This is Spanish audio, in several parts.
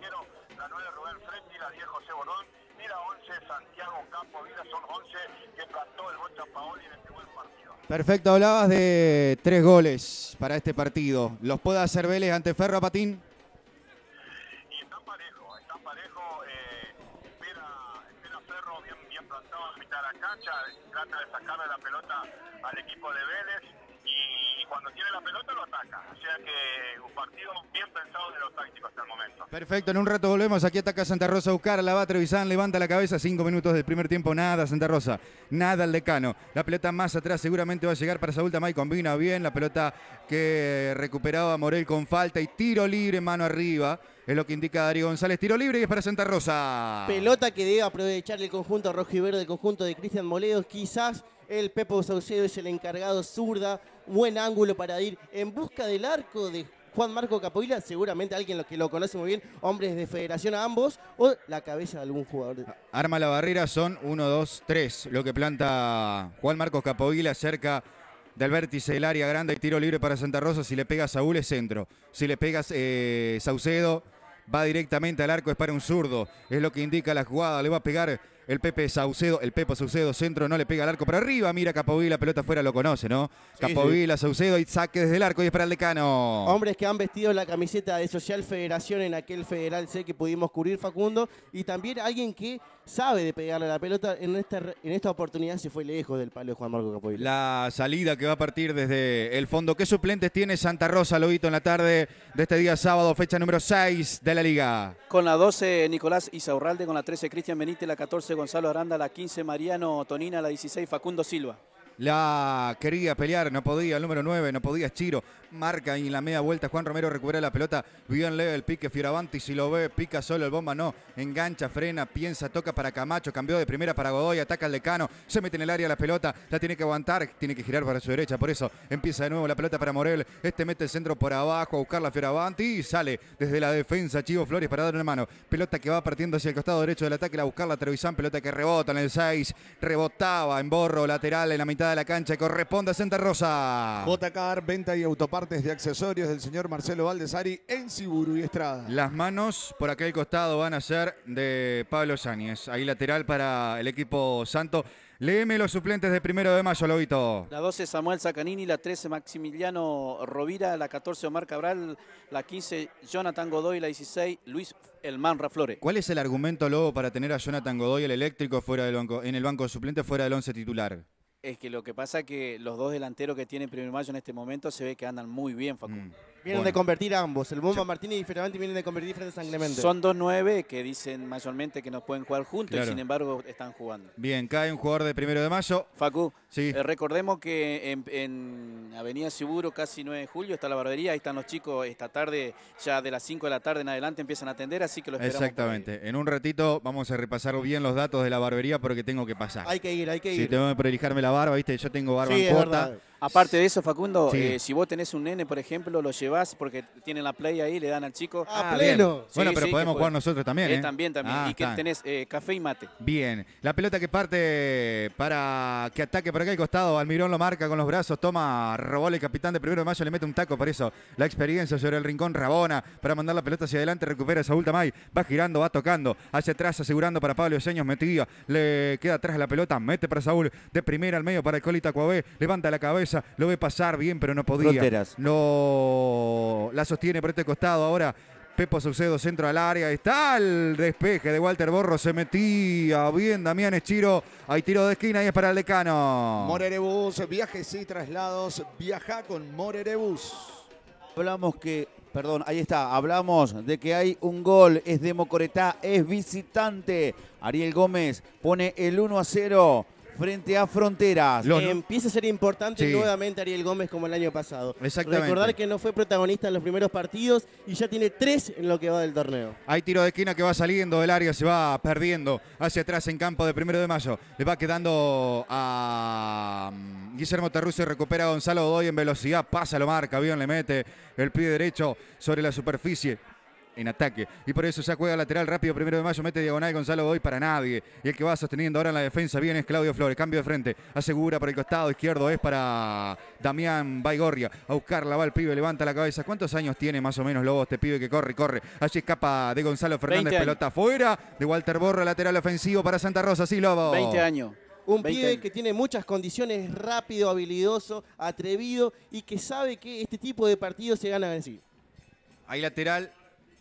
Ligero, la 9 Rubén Frenti, la 10 José Borón y la 11 Santiago Campo Villa Son 11 que plantó el gol Paoli en este buen partido. Perfecto, hablabas de tres goles para este partido. ¿Los puede hacer Vélez ante Ferro Patín? Y están parejo, están parejo. Eh, espera, espera Ferro bien, bien plantado a mitad de la cancha, trata de sacarle la pelota al equipo de Vélez cuando tiene la pelota lo ataca. O sea que un partido bien pensado de los tácticos hasta el momento. Perfecto, en un rato volvemos. Aquí ataca Santa Rosa buscar la va Trevisan, levanta la cabeza. Cinco minutos del primer tiempo, nada Santa Rosa, nada el decano. La pelota más atrás seguramente va a llegar para Saúl Tamay. Combina bien la pelota que recuperaba Morel con falta y tiro libre, mano arriba. Es lo que indica Darío González. Tiro libre y es para Santa Rosa. Pelota que debe aprovechar el conjunto rojo y verde, el conjunto de Cristian Moledo. Quizás el Pepo Saucedo es el encargado zurda buen ángulo para ir en busca del arco de Juan Marco Capoila, seguramente alguien que lo conoce muy bien, hombres de federación a ambos, o la cabeza de algún jugador. Ah, arma la barrera, son 1, 2, 3, lo que planta Juan Marcos Capoila cerca del vértice del área grande, tiro libre para Santa Rosa, si le pegas Saúl es centro, si le pegas eh, Saucedo, va directamente al arco, es para un zurdo, es lo que indica la jugada, le va a pegar el Pepe Saucedo, el Pepo Saucedo, centro, no le pega al arco para arriba. Mira Capovila, la pelota afuera lo conoce, ¿no? Capovila, Capovilla, Saucedo y saque desde el arco y es para el decano. Hombres que han vestido la camiseta de Social Federación en aquel Federal C que pudimos cubrir, Facundo. Y también alguien que sabe de pegarle la pelota. En esta, en esta oportunidad se fue lejos del palo de Juan Marco Capovilla. La salida que va a partir desde el fondo. ¿Qué suplentes tiene Santa Rosa, Lobito, en la tarde de este día sábado, fecha número 6 de la liga? Con la 12, Nicolás Isaurralde, con la 13, Cristian Benítez, la 14. Gonzalo Aranda, la 15 Mariano Tonina, la 16 Facundo Silva. La quería pelear, no podía. El número 9, no podía. Chiro marca y en la media vuelta. Juan Romero recupera la pelota. Bien leve el pique. Fioravanti, si lo ve, pica solo el bomba. No, engancha, frena, piensa, toca para Camacho. Cambió de primera para Godoy. Ataca al decano. Se mete en el área la pelota. La tiene que aguantar. Tiene que girar para su derecha. Por eso empieza de nuevo la pelota para Morel. Este mete el centro por abajo a buscar la Fioravanti y sale desde la defensa. Chivo Flores para darle una mano. Pelota que va partiendo hacia el costado derecho del ataque. La buscarla la Trevisan. Pelota que rebota en el 6. Rebotaba en borro lateral en la mitad de la cancha. Corresponde a Santa Rosa. botacar venta y autopartes de accesorios del señor Marcelo Valdesari en Siburu y Estrada. Las manos por aquel costado van a ser de Pablo Sáñez. Ahí lateral para el equipo santo. Léeme los suplentes de primero de mayo, Lobito. La 12 Samuel Sacanini, la 13 Maximiliano Rovira, la 14 Omar Cabral, la 15 Jonathan Godoy, la 16 Luis Elman Manra ¿Cuál es el argumento, Lobo, para tener a Jonathan Godoy, el eléctrico, fuera del banco, en el banco suplente fuera del 11 titular? Es que lo que pasa es que los dos delanteros que tiene Primer Mayo en este momento se ve que andan muy bien, Facundo. Mm. Vienen de convertir ambos. El Bomba Martínez y Ferravanti vienen de convertir frente a San Clemente. Son dos nueve que dicen mayormente que no pueden jugar juntos y sin embargo están jugando. Bien, cae un jugador de primero de mayo. Facu, sí. Eh, recordemos que en, Avenida Seguro, casi 9 de julio, está la barbería. Ahí están los chicos esta tarde, ya de las 5 de la tarde en adelante empiezan a atender, así que lo esperamos. Exactamente. En un ratito vamos a repasar bien los datos de la barbería porque tengo que pasar. Hay que ir, hay que ir. Si tengo que prelijarme la barba, ¿viste? Yo tengo barba en corta. Aparte de eso, Facundo, eh, si vos tenés un nene, por ejemplo, lo llevas porque tienen la play ahí, le dan al chico. ¡Ah, ah pleno! bueno, pero podemos jugar nosotros también. Eh, ¿eh? También, también. Ah, y que tenés café y mate. Bien. La pelota que parte para que ataque por acá al costado. Almirón lo marca con los brazos. Toma, robó el capitán de primero de mayo, le mete un taco. Por eso la experiencia sobre el rincón Rabona para mandar la pelota hacia adelante. Recupera Saúl Tamay. Va girando, va tocando. Hacia atrás, asegurando para Pablo Seños. Metido, Le queda atrás la pelota. Mete para Saúl. De primera al medio para el Colita Cuave, Levanta la cabeza lo ve pasar bien, pero no podía. No, la sostiene por este costado ahora. Pepo Sucedo, centro al área. Está el despeje de Walter Borro. Se metía bien Damián Echiro. Hay tiro de esquina y es para el decano. Morerebus, viajes y traslados. Viaja con Morerebus. Hablamos que, perdón, ahí está. Hablamos de que hay un gol. Es de Mocoretá, es visitante. Ariel Gómez pone el 1 a 0 frente a Fronteras. Eh, empieza a ser importante nuevamente Ariel Gómez como el año pasado. Exactamente. Recordar que no fue protagonista en los primeros partidos y ya tiene tres en lo que va del torneo. Hay tiro de esquina que va saliendo del área, se va perdiendo hacia atrás en campo de primero de mayo. Le va quedando a mm, Guillermo y recupera a Gonzalo Doy en velocidad, pasa, lo marca, bien le mete el pie derecho sobre la superficie en ataque. Y por eso ya juega lateral rápido, primero de mayo, mete diagonal Gonzalo hoy para nadie. Y el que va sosteniendo ahora en la defensa bien es Claudio Flores. Cambio de frente, asegura por el costado izquierdo, es para Damián Baigorria. A buscar va el pibe, levanta la cabeza. ¿Cuántos años tiene más o menos Lobo este pibe que corre, y corre? Allí escapa de Gonzalo Fernández, pelota afuera. De Walter Borra, lateral ofensivo para Santa Rosa, sí, Lobo. 20 años. Un pibe que tiene muchas condiciones, rápido, habilidoso, atrevido y que sabe que este tipo de partidos se gana así. Hay lateral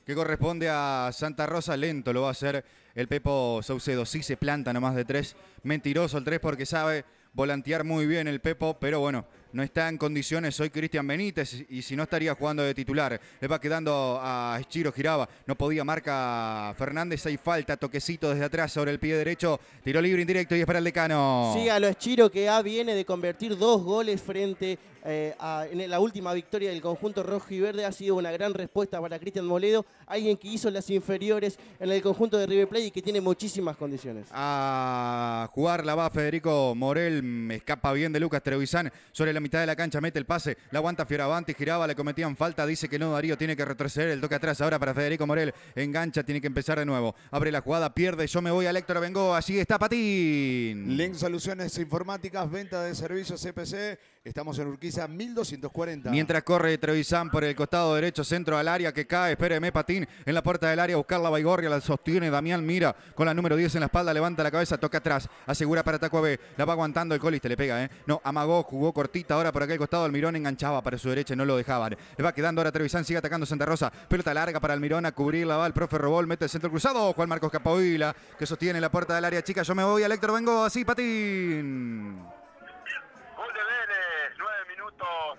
que corresponde a Santa Rosa. Lento lo va a hacer el Pepo Saucedo. Sí se planta nomás de tres. Mentiroso el tres porque sabe volantear muy bien el Pepo, pero bueno, no está en condiciones hoy Cristian Benítez y si no estaría jugando de titular. Le va quedando a Chiro Giraba, no podía, marca Fernández, hay falta, toquecito desde atrás sobre el pie derecho, tiro libre indirecto y es para el decano. Sí, a Chiro que ha viene de convertir dos goles frente eh, a, en la última victoria del conjunto rojo y verde. Ha sido una gran respuesta para Cristian Moledo, alguien que hizo las inferiores en el conjunto de River Plate y que tiene muchísimas condiciones. A jugar la va Federico Morel, me escapa bien de Lucas Trevisan sobre la mitad de la cancha, mete el pase, la aguanta y giraba, le cometían falta, dice que no, Darío tiene que retroceder, el toque atrás ahora para Federico Morel, engancha, tiene que empezar de nuevo, abre la jugada, pierde, yo me voy a Héctor Bengoa, así está Patín. Link Soluciones Informáticas, venta de servicios CPC Estamos en Urquiza 1240. Mientras corre Trevisán por el costado derecho, centro al área que cae. Espéreme Patín en la puerta del área. Buscar la Baigorria, la sostiene Damián Mira con la número 10 en la espalda. Levanta la cabeza, toca atrás. Asegura para Taco La va aguantando el coliste, le pega, ¿eh? No, amagó, jugó cortita ahora por aquel costado. Almirón enganchaba para su derecha, no lo dejaban. Le va quedando ahora Trevisán, sigue atacando Santa Rosa. Pelota larga para Almirón a cubrirla. Va el profe Robol, mete el centro cruzado. Juan Marcos Capovila que sostiene la puerta del área chica. Yo me voy, Electro, vengo así, Patín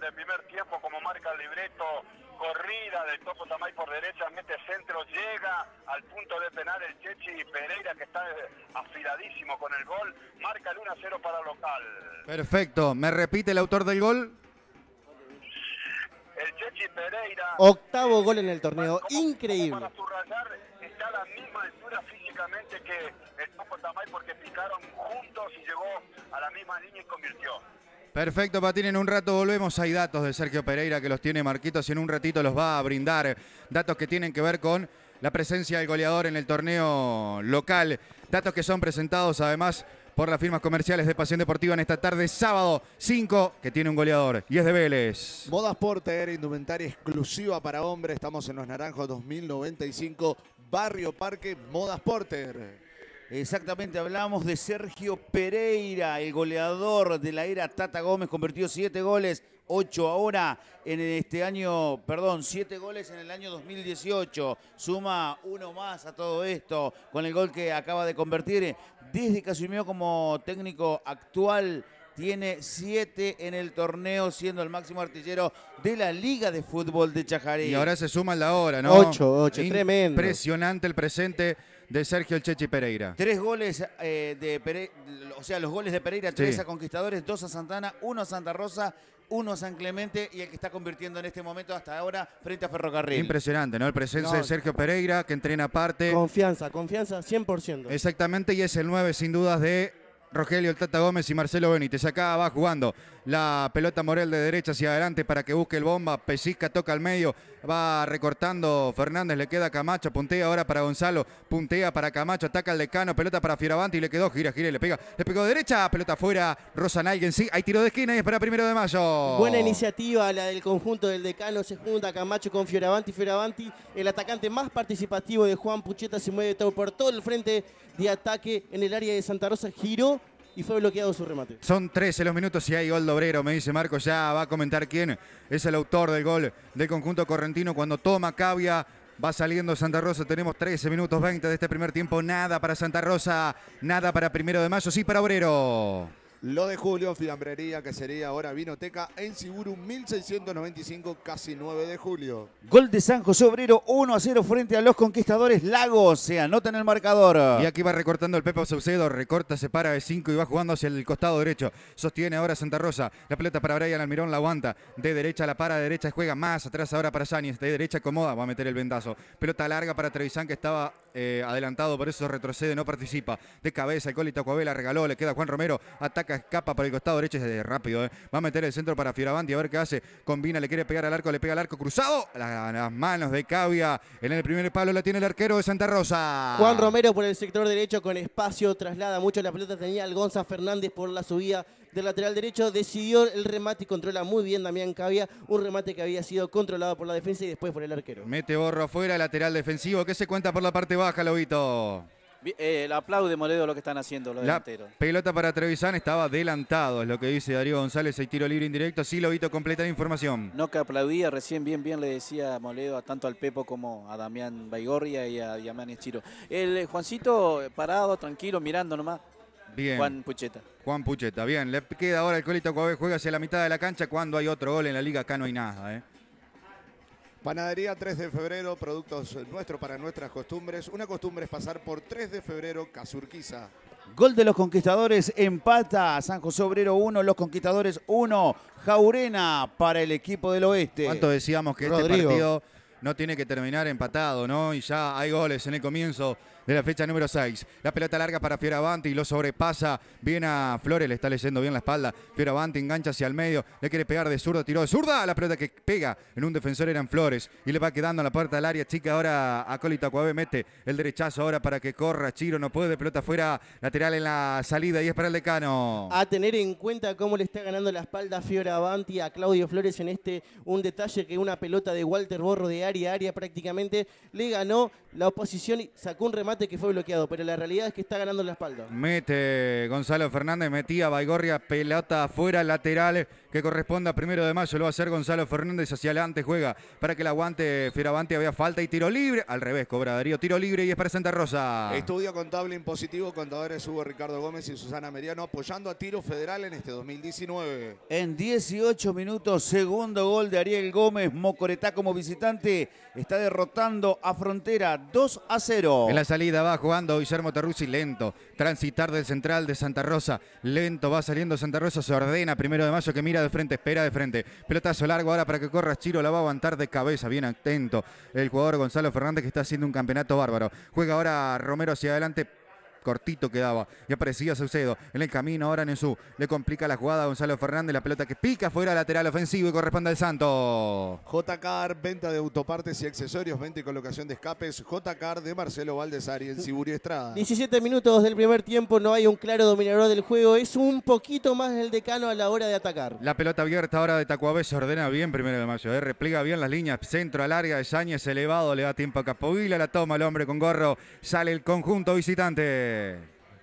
del primer tiempo, como marca el libreto, corrida del Topo Tamay por derecha, mete centro, llega al punto de penal el Chechi Pereira, que está eh, afiladísimo con el gol, marca el 1-0 para local. Perfecto, ¿me repite el autor del gol? El Chechi Pereira. Octavo gol en el torneo, increíble. para subrayar, está a la misma altura físicamente que el Topo Tamay porque picaron juntos y llegó a la misma línea y convirtió. Perfecto, Patín. En un rato volvemos. Hay datos de Sergio Pereira que los tiene Marquitos y en un ratito los va a brindar. Datos que tienen que ver con la presencia del goleador en el torneo local. Datos que son presentados además por las firmas comerciales de Pasión Deportiva en esta tarde, sábado 5, que tiene un goleador, y es de Vélez. Modas Porter, indumentaria exclusiva para hombres. Estamos en Los Naranjos 2095, Barrio Parque, Modas Porter. Exactamente, hablamos de Sergio Pereira, el goleador de la era Tata Gómez, convirtió siete goles, ocho ahora en este año, perdón, siete goles en el año 2018. Suma uno más a todo esto con el gol que acaba de convertir. Desde que asumió como técnico actual, tiene siete en el torneo, siendo el máximo artillero de la Liga de Fútbol de Chajarí. Y ahora se suma la hora, ¿no? Ocho, ocho, tremendo. Impresionante el presente de Sergio El Chechi Pereira. Tres goles eh, de Pereira, o sea, los goles de Pereira, tres a Conquistadores, dos a Santana, uno a Santa Rosa, uno a San Clemente y el que está convirtiendo en este momento hasta ahora frente a Ferrocarril. Impresionante, ¿no? El presencia de Sergio Pereira, que entrena aparte. Confianza, confianza 100%. Exactamente, y es el 9 sin dudas de Rogelio El Tata Gómez y Marcelo Benítez. Acá va jugando la pelota Morel de derecha hacia adelante para que busque el bomba. Pesisca, toca al medio. Va recortando Fernández. Le queda Camacho. Puntea ahora para Gonzalo. Puntea para Camacho. Ataca al decano. Pelota para Fioravanti. le quedó. Gira, gira y le pega. Le pegó de derecha. Pelota afuera. Rosa Naigen. Sí, hay tiro de esquina y para primero de mayo. Buena iniciativa la del conjunto del decano. Se junta Camacho con Fioravanti. Fioravanti, el atacante más participativo de Juan Pucheta, se mueve todo por todo el frente de ataque en el área de Santa Rosa. giro y fue bloqueado su remate. Son 13 los minutos y hay gol de Obrero, me dice Marco, ya va a comentar quién es el autor del gol del conjunto correntino cuando toma Cavia. Va saliendo Santa Rosa, tenemos 13 minutos 20 de este primer tiempo, nada para Santa Rosa, nada para Primero de Mayo, sí para Obrero. Lo de Julio, fiambrería que sería ahora Vinoteca en Siburu 1695, casi 9 de julio. Gol de San José Obrero 1 a 0 frente a los conquistadores Lagos. Se anota en el marcador. Y aquí va recortando el Pepe Saucedo. Recorta, se para de 5 y va jugando hacia el costado derecho. Sostiene ahora Santa Rosa. La pelota para Brian Almirón la aguanta. De derecha la para, de derecha juega más. Atrás ahora para Sáñez. De derecha acomoda. Va a meter el vendazo. Pelota larga para Trevisán que estaba eh, adelantado, por eso retrocede, no participa. De cabeza, el colito Coabela, regaló, le queda Juan Romero, ataca, escapa por el costado derecho, es rápido, eh. va a meter el centro para Fioravanti, a ver qué hace. Combina, le quiere pegar al arco, le pega al arco cruzado. las manos de Cavia en el primer palo la tiene el arquero de Santa Rosa. Juan Romero por el sector derecho con espacio, traslada mucho la pelota, tenía al Gonza Fernández por la subida del lateral derecho, decidió el remate y controla muy bien Damián Cavia, un remate que había sido controlado por la defensa y después por el arquero. Mete borro afuera, lateral defensivo, ¿Qué se cuenta por la parte baja, Lobito. Eh, el aplaude Moledo lo que están haciendo los Pelota para Trevisan estaba adelantado, es lo que dice Darío González. Hay tiro libre indirecto. Sí, Lobito, completa la información. No que aplaudía, recién bien, bien le decía Moledo a tanto al Pepo como a Damián Baigorria y a Damián Estiro. El eh, Juancito parado, tranquilo, mirando nomás. Juan Pucheta. Juan Pucheta, bien. Le queda ahora el Colito Coabé, juega hacia la mitad de la cancha. Cuando hay otro gol en la liga, acá no hay nada. ¿eh? Panadería 3 de febrero, productos nuestros para nuestras costumbres. Una costumbre es pasar por 3 de febrero, Casurquiza. Gol de los conquistadores, empata San José Obrero 1, los conquistadores 1, Jaurena para el equipo del oeste. ¿Cuánto decíamos que este partido no tiene que terminar empatado, no? Y ya hay goles en el comienzo de la fecha número 6. La pelota larga para y lo sobrepasa bien a Flores, le está leyendo bien la espalda. Fioravanti engancha hacia el medio, le quiere pegar de zurdo, tiró de zurda. La pelota que pega en un defensor eran Flores y le va quedando a la puerta del área chica. Ahora a Colita Cuave mete el derechazo ahora para que corra. Chiro no puede, pelota fuera, lateral en la salida y es para el decano. A tener en cuenta cómo le está ganando la espalda Fioravanti a Claudio Flores en este un detalle que una pelota de Walter Borro de área a área prácticamente le ganó la oposición y sacó un remate que fue bloqueado, pero la realidad es que está ganando la espalda. Mete Gonzalo Fernández, metía Baigorria, pelota afuera, lateral que corresponda primero de mayo. Lo va a hacer Gonzalo Fernández hacia adelante, juega para que la aguante firavante Había falta y tiro libre. Al revés, cobra Darío. Tiro libre y es para Santa Rosa. Estudio contable impositivo. Contadores Hugo Ricardo Gómez y Susana Meriano apoyando a tiro federal en este 2019. En 18 minutos, segundo gol de Ariel Gómez. Mocoretá como visitante está derrotando a Frontera 2 a 0. En la salida va jugando Guillermo Terruzzi lento transitar del central de Santa Rosa. Lento va saliendo Santa Rosa, se ordena primero de mayo que mira de frente, espera de frente. Pelotazo largo ahora para que corra Chiro, la va a aguantar de cabeza, bien atento el jugador Gonzalo Fernández que está haciendo un campeonato bárbaro. Juega ahora Romero hacia adelante, cortito quedaba y aparecía Saucedo en el camino ahora en su le complica la jugada a Gonzalo Fernández la pelota que pica fuera lateral ofensivo y corresponde al Santo JCAR venta de autopartes y accesorios venta y colocación de escapes JCAR de Marcelo Valdesari en Siburio Estrada 17 minutos del primer tiempo no hay un claro dominador del juego es un poquito más el decano a la hora de atacar la pelota abierta ahora de Tacuabé se ordena bien primero de mayo eh, repliega bien las líneas centro a área de Sáñez elevado le da tiempo a Capovila la toma el hombre con gorro sale el conjunto visitante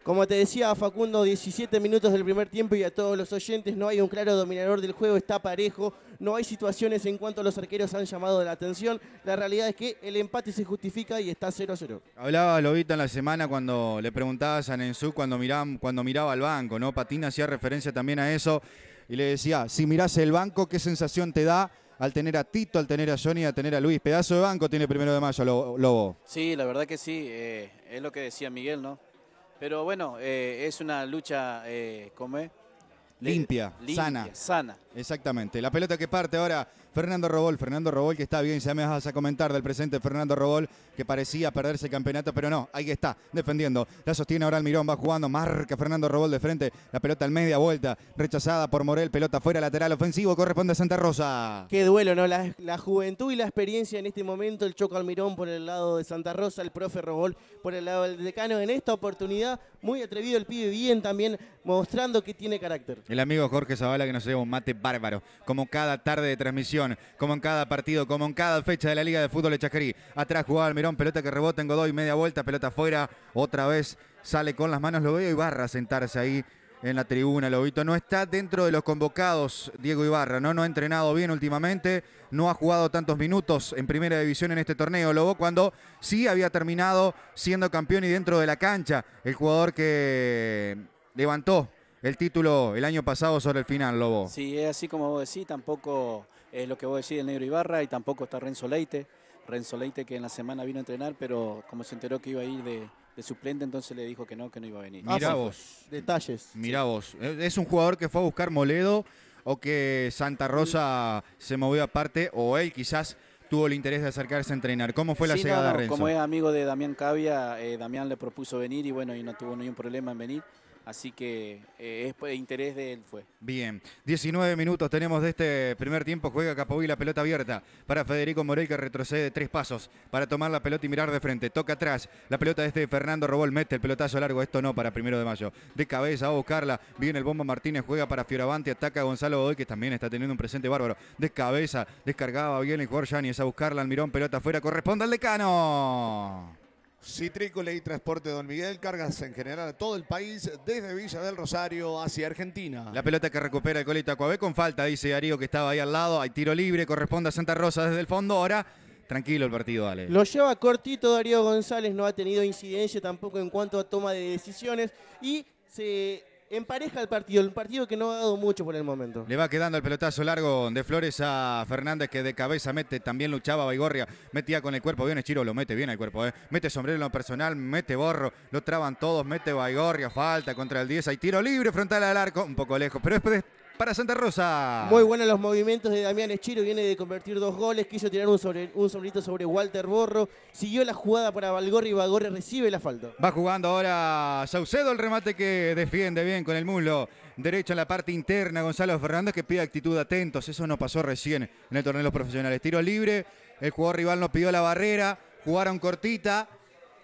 como te decía Facundo, 17 minutos del primer tiempo y a todos los oyentes, no hay un claro dominador del juego, está parejo, no hay situaciones en cuanto a los arqueros han llamado la atención, la realidad es que el empate se justifica y está 0-0. Hablaba Lobito en la semana cuando le preguntaba a Sanensú cuando, miraba, cuando miraba al banco, ¿no? Patina hacía referencia también a eso y le decía, si mirás el banco, ¿qué sensación te da? al tener a Tito, al tener a Johnny, al tener a Luis. Pedazo de banco tiene primero de mayo, Lobo. Sí, la verdad que sí. Eh, es lo que decía Miguel, ¿no? Pero bueno, eh, es una lucha, eh, ¿cómo es? Limpia, limpia, sana. Sana. Exactamente. La pelota que parte ahora Fernando Robol. Fernando Robol que está bien, ya me vas a comentar del presente Fernando Robol que parecía perderse el campeonato, pero no, ahí está, defendiendo. La sostiene ahora Almirón, va jugando, marca Fernando Robol de frente. La pelota al media vuelta, rechazada por Morel, pelota fuera, lateral ofensivo, corresponde a Santa Rosa. Qué duelo, ¿no? La, juventud y la experiencia en este momento, el Choco Almirón por el lado de Santa Rosa, el profe Robol por el lado del decano. En esta oportunidad, muy atrevido el pibe, bien también mostrando que tiene carácter. El amigo Jorge Zavala que nos lleva un mate bárbaro. Como en cada tarde de transmisión, como en cada partido, como en cada fecha de la Liga de Fútbol de Chacarí. Atrás jugaba Almirón, pelota que rebota en Godoy, media vuelta, pelota afuera. Otra vez sale con las manos, lo veo Ibarra sentarse ahí en la tribuna, Lobito. No está dentro de los convocados Diego Ibarra, ¿no? No ha entrenado bien últimamente, no ha jugado tantos minutos en primera división en este torneo, Lobo, cuando sí había terminado siendo campeón y dentro de la cancha. El jugador que levantó el título el año pasado sobre el final, Lobo. Sí, es así como vos decís, tampoco es lo que vos decís el negro Ibarra y tampoco está Renzo Leite. Renzo Leite que en la semana vino a entrenar, pero como se enteró que iba a ir de, suplente, entonces le dijo que no, que no iba a venir. Mirá vos. Detalles. Mirá vos. Es un jugador que fue a buscar Moledo o que Santa Rosa se movió aparte o él quizás tuvo el interés de acercarse a entrenar. ¿Cómo fue la llegada de Renzo? Como es amigo de Damián Cavia, eh, Damián le propuso venir y bueno, y no tuvo ningún problema en venir. Así que eh, es de interés de él fue. Bien, 19 minutos tenemos de este primer tiempo. Juega Capovilla la pelota abierta para Federico Morel que retrocede tres pasos para tomar la pelota y mirar de frente. Toca atrás. La pelota de este Fernando Robol mete el pelotazo largo. Esto no para primero de mayo. De cabeza a buscarla. Viene el Bomba Martínez, juega para Fioravante. ataca a Gonzalo Godoy que también está teniendo un presente bárbaro. De cabeza, descargaba bien el jugador es a buscarla. Almirón, pelota afuera, corresponde al decano. Citrícola y Transporte Don Miguel, cargas en general a todo el país, desde Villa del Rosario hacia Argentina. La pelota que recupera el coleta Acuabé con falta, dice Darío que estaba ahí al lado, hay tiro libre, corresponde a Santa Rosa desde el fondo, ahora tranquilo el partido, Ale. Lo lleva cortito Darío González, no ha tenido incidencia tampoco en cuanto a toma de decisiones y se empareja el partido, el partido que no ha dado mucho por el momento. Le va quedando el pelotazo largo de Flores a Fernández que de cabeza mete, también luchaba Baigorria, metía con el cuerpo, bien Chiro, lo mete bien al cuerpo, eh. mete sombrero en lo personal, mete borro, lo traban todos, mete Baigorria, falta contra el 10, hay tiro libre frontal al arco, un poco lejos, pero después para Santa Rosa. Muy buenos los movimientos de Damián Echiro, viene de convertir dos goles, quiso tirar un, sobre, sobre Walter Borro, siguió la jugada para Valgorri, Valgorri recibe el asfalto... Va jugando ahora Saucedo, el remate que defiende bien con el muslo. Derecho en la parte interna, Gonzalo Fernández que pide actitud atentos, eso no pasó recién en el torneo de los profesionales. Tiro libre, el jugador rival no pidió la barrera, jugaron cortita,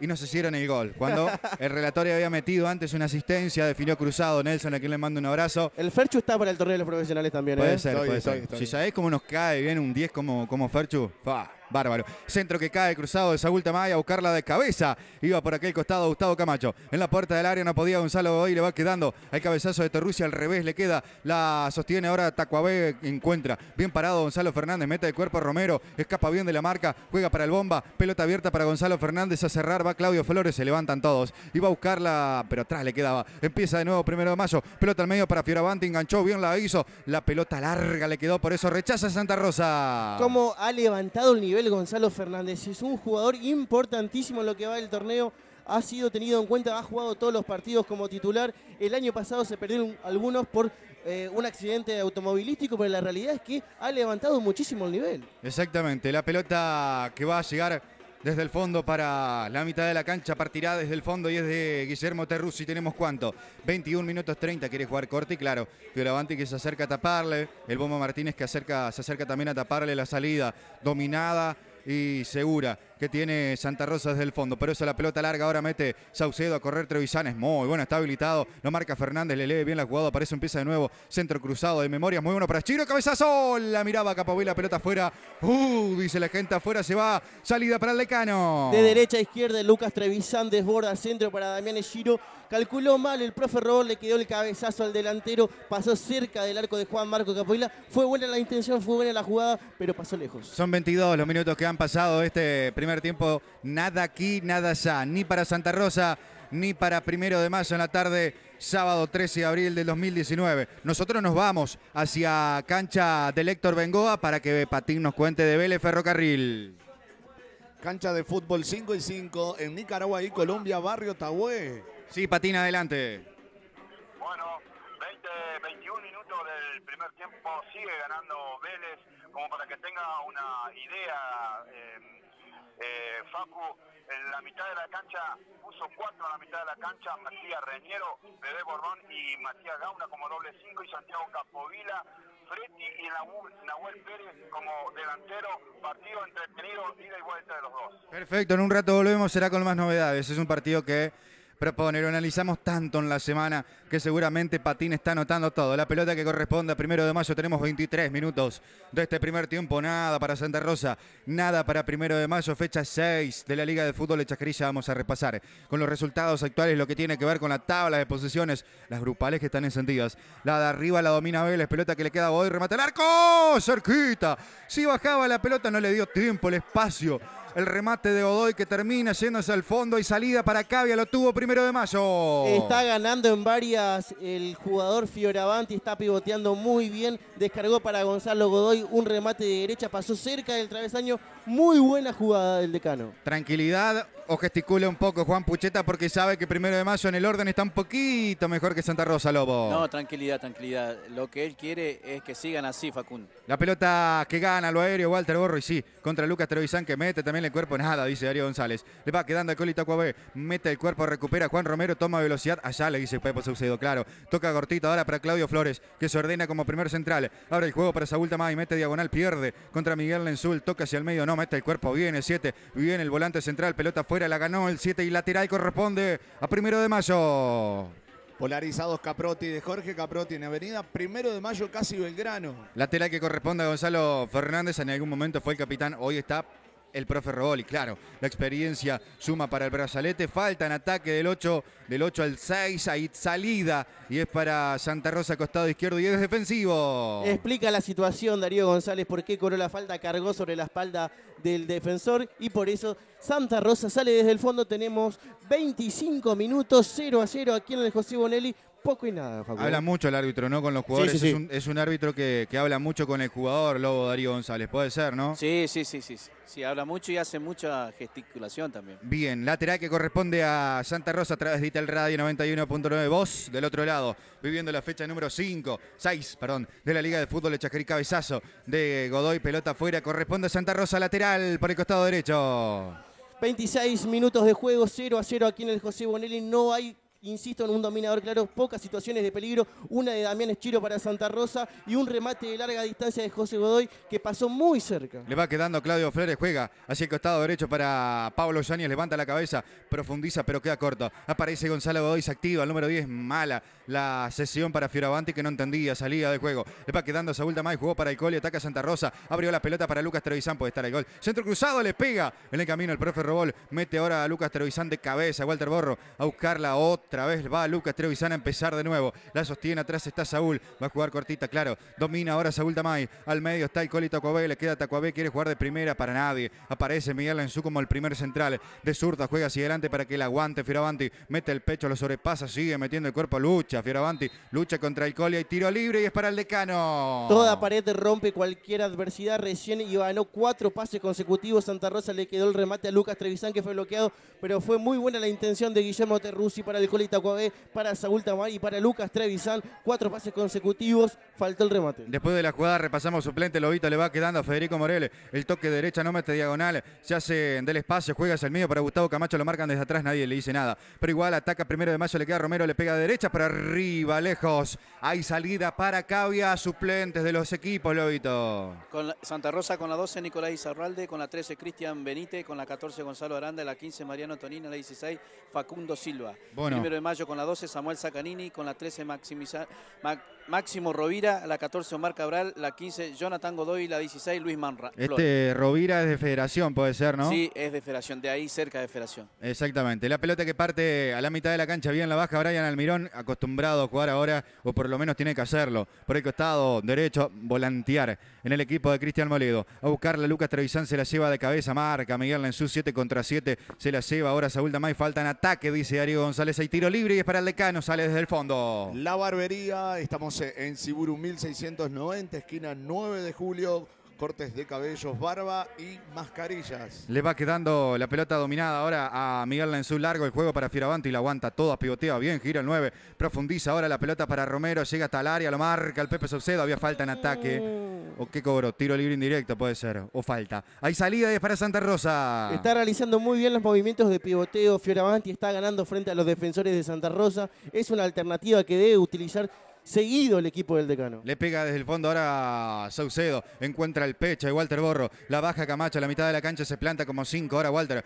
y no se hicieron el gol. Cuando el relatorio había metido antes una asistencia, definió cruzado Nelson, a quien le mando un abrazo. El Ferchu está para el torneo de los profesionales también, Puede ¿eh? ser, puede ser. si sabés cómo nos cae bien un 10 como, como Ferchu, fa. Bárbaro. Centro que cae cruzado de Saúl Tamay a buscarla de cabeza. Iba por aquel costado Gustavo Camacho. En la puerta del área no podía Gonzalo hoy, Le va quedando hay cabezazo de Torrucia, al revés. Le queda. La sostiene ahora Tacuabe Encuentra. Bien parado Gonzalo Fernández. mete de cuerpo Romero. Escapa bien de la marca. Juega para el bomba. Pelota abierta para Gonzalo Fernández. A cerrar va Claudio Flores. Se levantan todos. Iba a buscarla. Pero atrás le quedaba. Empieza de nuevo primero de mayo. Pelota al medio para Fioravanti. Enganchó. Bien la hizo. La pelota larga le quedó. Por eso rechaza Santa Rosa. cómo ha levantado el nivel Gonzalo Fernández. Es un jugador importantísimo en lo que va del torneo. Ha sido tenido en cuenta, ha jugado todos los partidos como titular. El año pasado se perdieron algunos por eh, un accidente automovilístico, pero la realidad es que ha levantado muchísimo el nivel. Exactamente, la pelota que va a llegar desde el fondo para la mitad de la cancha, partirá desde el fondo y es de Guillermo y tenemos cuánto, 21 minutos 30, quiere jugar corte y claro, Fioravanti que se acerca a taparle, el Bomba Martínez que se acerca también a taparle la salida, dominada y segura que tiene Santa Rosa desde el fondo. Pero eso la pelota larga. Ahora mete Saucedo a correr Trevisan, es Muy bueno, está habilitado. Lo marca Fernández. Le lee bien la jugada. eso empieza de nuevo. Centro cruzado de memoria. Muy bueno para Chiro. Cabezazo. La miraba Capovila, pelota afuera. Uh, dice la gente afuera. Se va. Salida para el decano. De derecha a izquierda, Lucas Trevisan desborda centro para Damián Chiro Calculó mal el profe Robor le quedó el cabezazo al delantero, pasó cerca del arco de Juan Marco Capoila. Fue buena la intención, fue buena la jugada, pero pasó lejos. Son 22 los minutos que han pasado este primer tiempo nada aquí, nada allá, ni para Santa Rosa, ni para primero de mayo en la tarde, sábado 13 de abril del 2019. Nosotros nos vamos hacia cancha de Héctor Bengoa para que Patín nos cuente de Vélez Ferrocarril. Cancha de fútbol 5 y 5 en Nicaragua y Colombia, barrio Tahué. Sí, Patín, adelante. Bueno, 20, 21 minutos del primer tiempo, sigue ganando Vélez, como para que tenga una idea. Eh, eh, Facu en la mitad de la cancha puso cuatro en la mitad de la cancha, Matías Reñero, Bebé Borrón y Matías Gauna como doble cinco y Santiago Capovila, Freddy y Nahuel, Pérez como delantero, partido entretenido, ida y vuelta de los dos. Perfecto, en un rato volvemos, será con más novedades, es un partido que... Proponero, analizamos tanto en la semana que seguramente Patín está anotando todo. La pelota que corresponde a primero de mayo, tenemos 23 minutos de este primer tiempo. Nada para Santa Rosa, nada para primero de mayo, fecha 6 de la Liga de Fútbol de Chacarilla. Vamos a repasar con los resultados actuales, lo que tiene que ver con la tabla de posiciones, las grupales que están encendidas. La de arriba la domina Vélez, pelota que le queda a y remata el arco, cerquita. Si bajaba la pelota no le dio tiempo, el espacio el remate de Godoy que termina yéndose al fondo y salida para Cavia. Lo tuvo primero de mayo. Está ganando en varias el jugador Fioravanti. Está pivoteando muy bien. Descargó para Gonzalo Godoy un remate de derecha. Pasó cerca del travesaño. Muy buena jugada del decano. Tranquilidad o gesticule un poco Juan Pucheta porque sabe que primero de mayo en el orden está un poquito mejor que Santa Rosa, Lobo. No, tranquilidad, tranquilidad. Lo que él quiere es que sigan así, Facundo. La pelota que gana lo aéreo Walter Borro y sí, contra Lucas Trevisán que mete también el cuerpo, nada, dice Darío González. Le va quedando a Colita Cuabé, mete el cuerpo, recupera Juan Romero, toma velocidad, allá le dice Pepo sucedido claro. Toca cortito ahora para Claudio Flores que se ordena como primer central. ahora el juego para Saúl Tamay, mete diagonal, pierde contra Miguel Lenzul, toca hacia el medio, no mete el cuerpo, viene 7, viene el volante central, pelota afuera, la ganó el 7 y lateral corresponde a primero de mayo. Polarizados Caproti de Jorge Caproti en Avenida Primero de Mayo, casi Belgrano. Lateral que corresponde a Gonzalo Fernández, en algún momento fue el capitán, hoy está el profe Roboli, claro. La experiencia suma para el brazalete. Falta en ataque del 8, del 8 al 6. Ahí salida. Y es para Santa Rosa, costado izquierdo. Y es defensivo. Explica la situación Darío González por qué coró la falta. Cargó sobre la espalda del defensor. Y por eso Santa Rosa sale desde el fondo. Tenemos 25 minutos 0 a 0 aquí en el José Bonelli poco y nada, Facundo. Habla ¿eh? mucho el árbitro, ¿no? Con los jugadores. Es, un, árbitro que, que, habla mucho con el jugador, Lobo Darío González. Puede ser, ¿no? Sí, sí, sí, sí. Sí, habla mucho y hace mucha gesticulación también. Bien, lateral que corresponde a Santa Rosa a través de Itel Radio 91.9. Vos, del otro lado, viviendo la fecha número 5, 6, perdón, de la Liga de Fútbol de Chacarí Cabezazo de Godoy, pelota afuera. Corresponde a Santa Rosa, lateral por el costado derecho. 26 minutos de juego, 0 a 0 aquí en el José Bonelli. No hay insisto, en un dominador claro, pocas situaciones de peligro, una de Damián Eschiro para Santa Rosa y un remate de larga distancia de José Godoy que pasó muy cerca. Le va quedando Claudio Flores, juega hacia el costado derecho para Pablo Yáñez, levanta la cabeza, profundiza pero queda corto. Aparece Gonzalo Godoy, se activa, el número 10, mala la sesión para Fioravanti que no entendía, salida de juego. Le va quedando Saúl Damay, jugó para el gol y ataca Santa Rosa, abrió la pelota para Lucas Trevisán, puede estar el gol. Centro cruzado, le pega en el camino el profe Robol, mete ahora a Lucas Trevisán de cabeza, Walter Borro a buscar la otra otra vez va Lucas Trevisan a empezar de nuevo. La sostiene atrás está Saúl. Va a jugar cortita, claro. Domina ahora Saúl Tamay Al medio está el Coli Tacuabé. Le queda Tacuabé. Quiere jugar de primera para nadie. Aparece Miguel Lanzú como el primer central. De zurda juega hacia adelante para que la aguante Fioravanti. Mete el pecho, lo sobrepasa. Sigue metiendo el cuerpo. Lucha Fioravanti. Lucha contra el Coli. Hay tiro libre y es para el decano. Toda pared rompe cualquier adversidad. Recién y ganó cuatro pases consecutivos. Santa Rosa le quedó el remate a Lucas Trevisán que fue bloqueado. Pero fue muy buena la intención de Guillermo Terrusi para el Coli para Saúl Tamay y para Lucas Trevisan. Cuatro pases consecutivos, faltó el remate. Después de la jugada repasamos suplente, Lobito le va quedando a Federico Morel. El toque derecha no mete diagonal, se hace del espacio, juega hacia el medio para Gustavo Camacho, lo marcan desde atrás, nadie le dice nada. Pero igual ataca primero de mayo, le queda Romero, le pega derecha para arriba, lejos. Hay salida para Cavia, suplentes de los equipos, Lobito. Con Santa Rosa con la 12, Nicolás Izarralde, con la 13, Cristian Benítez, con la 14, Gonzalo Aranda, la 15, Mariano Tonino, la 16, Facundo Silva. Bueno de mayo con la 12 Samuel Sacanini, con la 13 Máximo Rovira, la 14 Omar Cabral, la 15 Jonathan Godoy la 16 Luis Manra. Este Rovira es de Federación, puede ser, ¿no? Sí, es de Federación, de ahí cerca de Federación. Exactamente. La pelota que parte a la mitad de la cancha, bien la baja Brian Almirón, acostumbrado a jugar ahora, o por lo menos tiene que hacerlo. Por el costado derecho, volantear en el equipo de Cristian Moledo. A buscarla Lucas Trevisán se la lleva de cabeza, marca Miguel Lenzú, 7 contra 7, se la lleva ahora Saúl Damay, falta en ataque, dice Darío González, ahí tira libre y es para el decano, sale desde el fondo. La barbería, estamos en Siburu 1690, esquina 9 de julio cortes de cabellos, barba y mascarillas. Le va quedando la pelota dominada ahora a Miguel Lanzú, largo el juego para Fioravanti y la aguanta toda, pivotea bien, gira el 9, profundiza ahora la pelota para Romero, llega hasta el área, lo marca el Pepe Saucedo, había falta en ataque. Mm. ¿O qué cobro? Tiro libre indirecto puede ser, o falta. Hay salida para Santa Rosa. Está realizando muy bien los movimientos de pivoteo, Fioravanti está ganando frente a los defensores de Santa Rosa, es una alternativa que debe utilizar seguido el equipo del decano. Le pega desde el fondo ahora Saucedo. Encuentra el pecho de Walter Borro. La baja Camacho. La mitad de la cancha se planta como cinco. Ahora Walter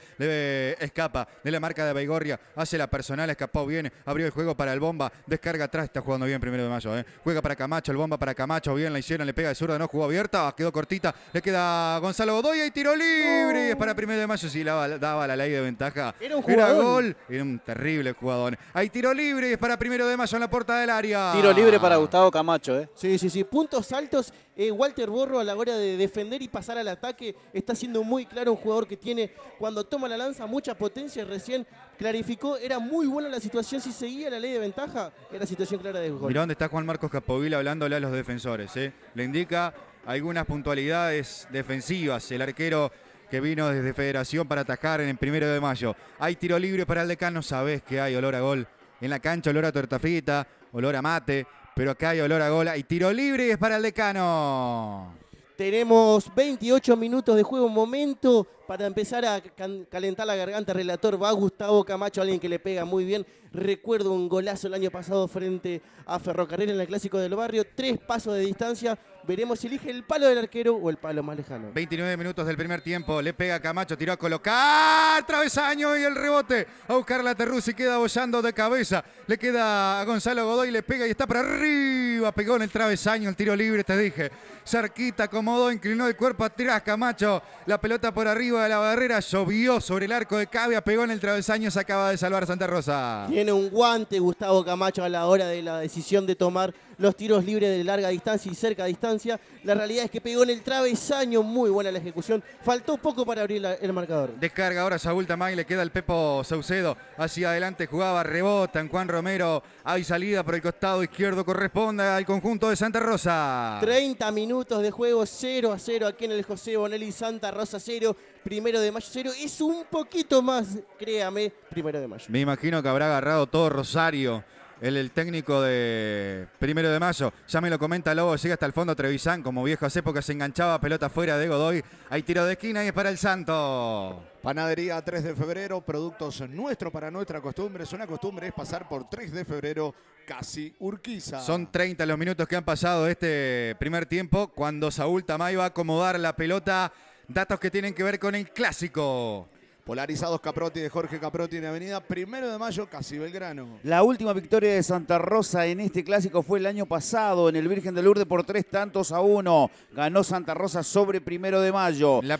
escapa de la marca de Baigorria. Hace la personal. Escapó bien. Abrió el juego para el bomba. Descarga atrás. Está jugando bien primero de mayo. ¿eh? Juega para Camacho. El bomba para Camacho. Bien la hicieron. Le pega de zurda. No jugó abierta. Quedó cortita. Le queda Gonzalo Godoy. Y tiro libre. es para primero de mayo. si la, daba la ley de ventaja. Era un jugador. Era gol. un terrible jugador. Hay tiro libre. es para primero de mayo en la puerta del área. Tiro libre Ah. para Gustavo Camacho. ¿eh? Sí, sí, sí. Puntos altos. Eh, Walter Borro a la hora de defender y pasar al ataque está siendo muy claro un jugador que tiene cuando toma la lanza mucha potencia. Recién clarificó, era muy buena la situación. Si seguía la ley de ventaja, era situación clara de gol. Mirá dónde está Juan Marcos Capovila hablándole a los defensores. ¿eh? Le indica algunas puntualidades defensivas. El arquero que vino desde Federación para atacar en el primero de mayo. Hay tiro libre para el decano, sabés que hay olor a gol. En la cancha olor a frita olor a mate, pero acá hay olor a gola y tiro libre y es para el decano. Tenemos 28 minutos de juego, un momento para empezar a calentar la garganta. Relator va Gustavo Camacho, alguien que le pega muy bien. Recuerdo un golazo el año pasado frente a Ferrocarril en el Clásico del Barrio. Tres pasos de distancia, Veremos si elige el palo del arquero o el palo más lejano. 29 minutos del primer tiempo. Le pega Camacho, tiró a colocar. Travesaño y el rebote. A buscar la y queda bollando de cabeza. Le queda a Gonzalo Godoy, le pega y está para arriba. Pegó en el travesaño, el tiro libre, te dije. Cerquita, acomodó, inclinó el cuerpo atrás Camacho. La pelota por arriba de la barrera llovió sobre el arco de Cavia, pegó en el travesaño, se acaba de salvar Santa Rosa. Tiene un guante Gustavo Camacho a la hora de la decisión de tomar los tiros libres de larga distancia y cerca distancia. La realidad es que pegó en el travesaño, muy buena la ejecución. Faltó poco para abrir el marcador. Descarga ahora Saúl Tamay, le queda el Pepo Saucedo. Hacia adelante jugaba, rebota en Juan Romero. Hay salida por el costado izquierdo, corresponde al conjunto de Santa Rosa. 30 minutos de juego, 0 a 0 aquí en el José Bonelli, Santa Rosa 0, primero de mayo 0. Es un poquito más, créame, primero de mayo. Me imagino que habrá agarrado todo Rosario el, técnico de Primero de Mayo. Ya me lo comenta Lobo, llega hasta el fondo Trevisan, como viejo hace época se enganchaba, pelota fuera de Godoy. Hay tiro de esquina y es para el Santo. Panadería 3 de febrero, productos nuestros para nuestra costumbre. Es una costumbre, es pasar por 3 de febrero, casi Urquiza. Son 30 los minutos que han pasado este primer tiempo, cuando Saúl Tamay va a acomodar la pelota. Datos que tienen que ver con el clásico. Polarizados Caprotti de Jorge Caprotti en Avenida Primero de Mayo, casi Belgrano. La última victoria de Santa Rosa en este clásico fue el año pasado en el Virgen de Lourdes por tres tantos a uno. Ganó Santa Rosa sobre Primero de Mayo. La,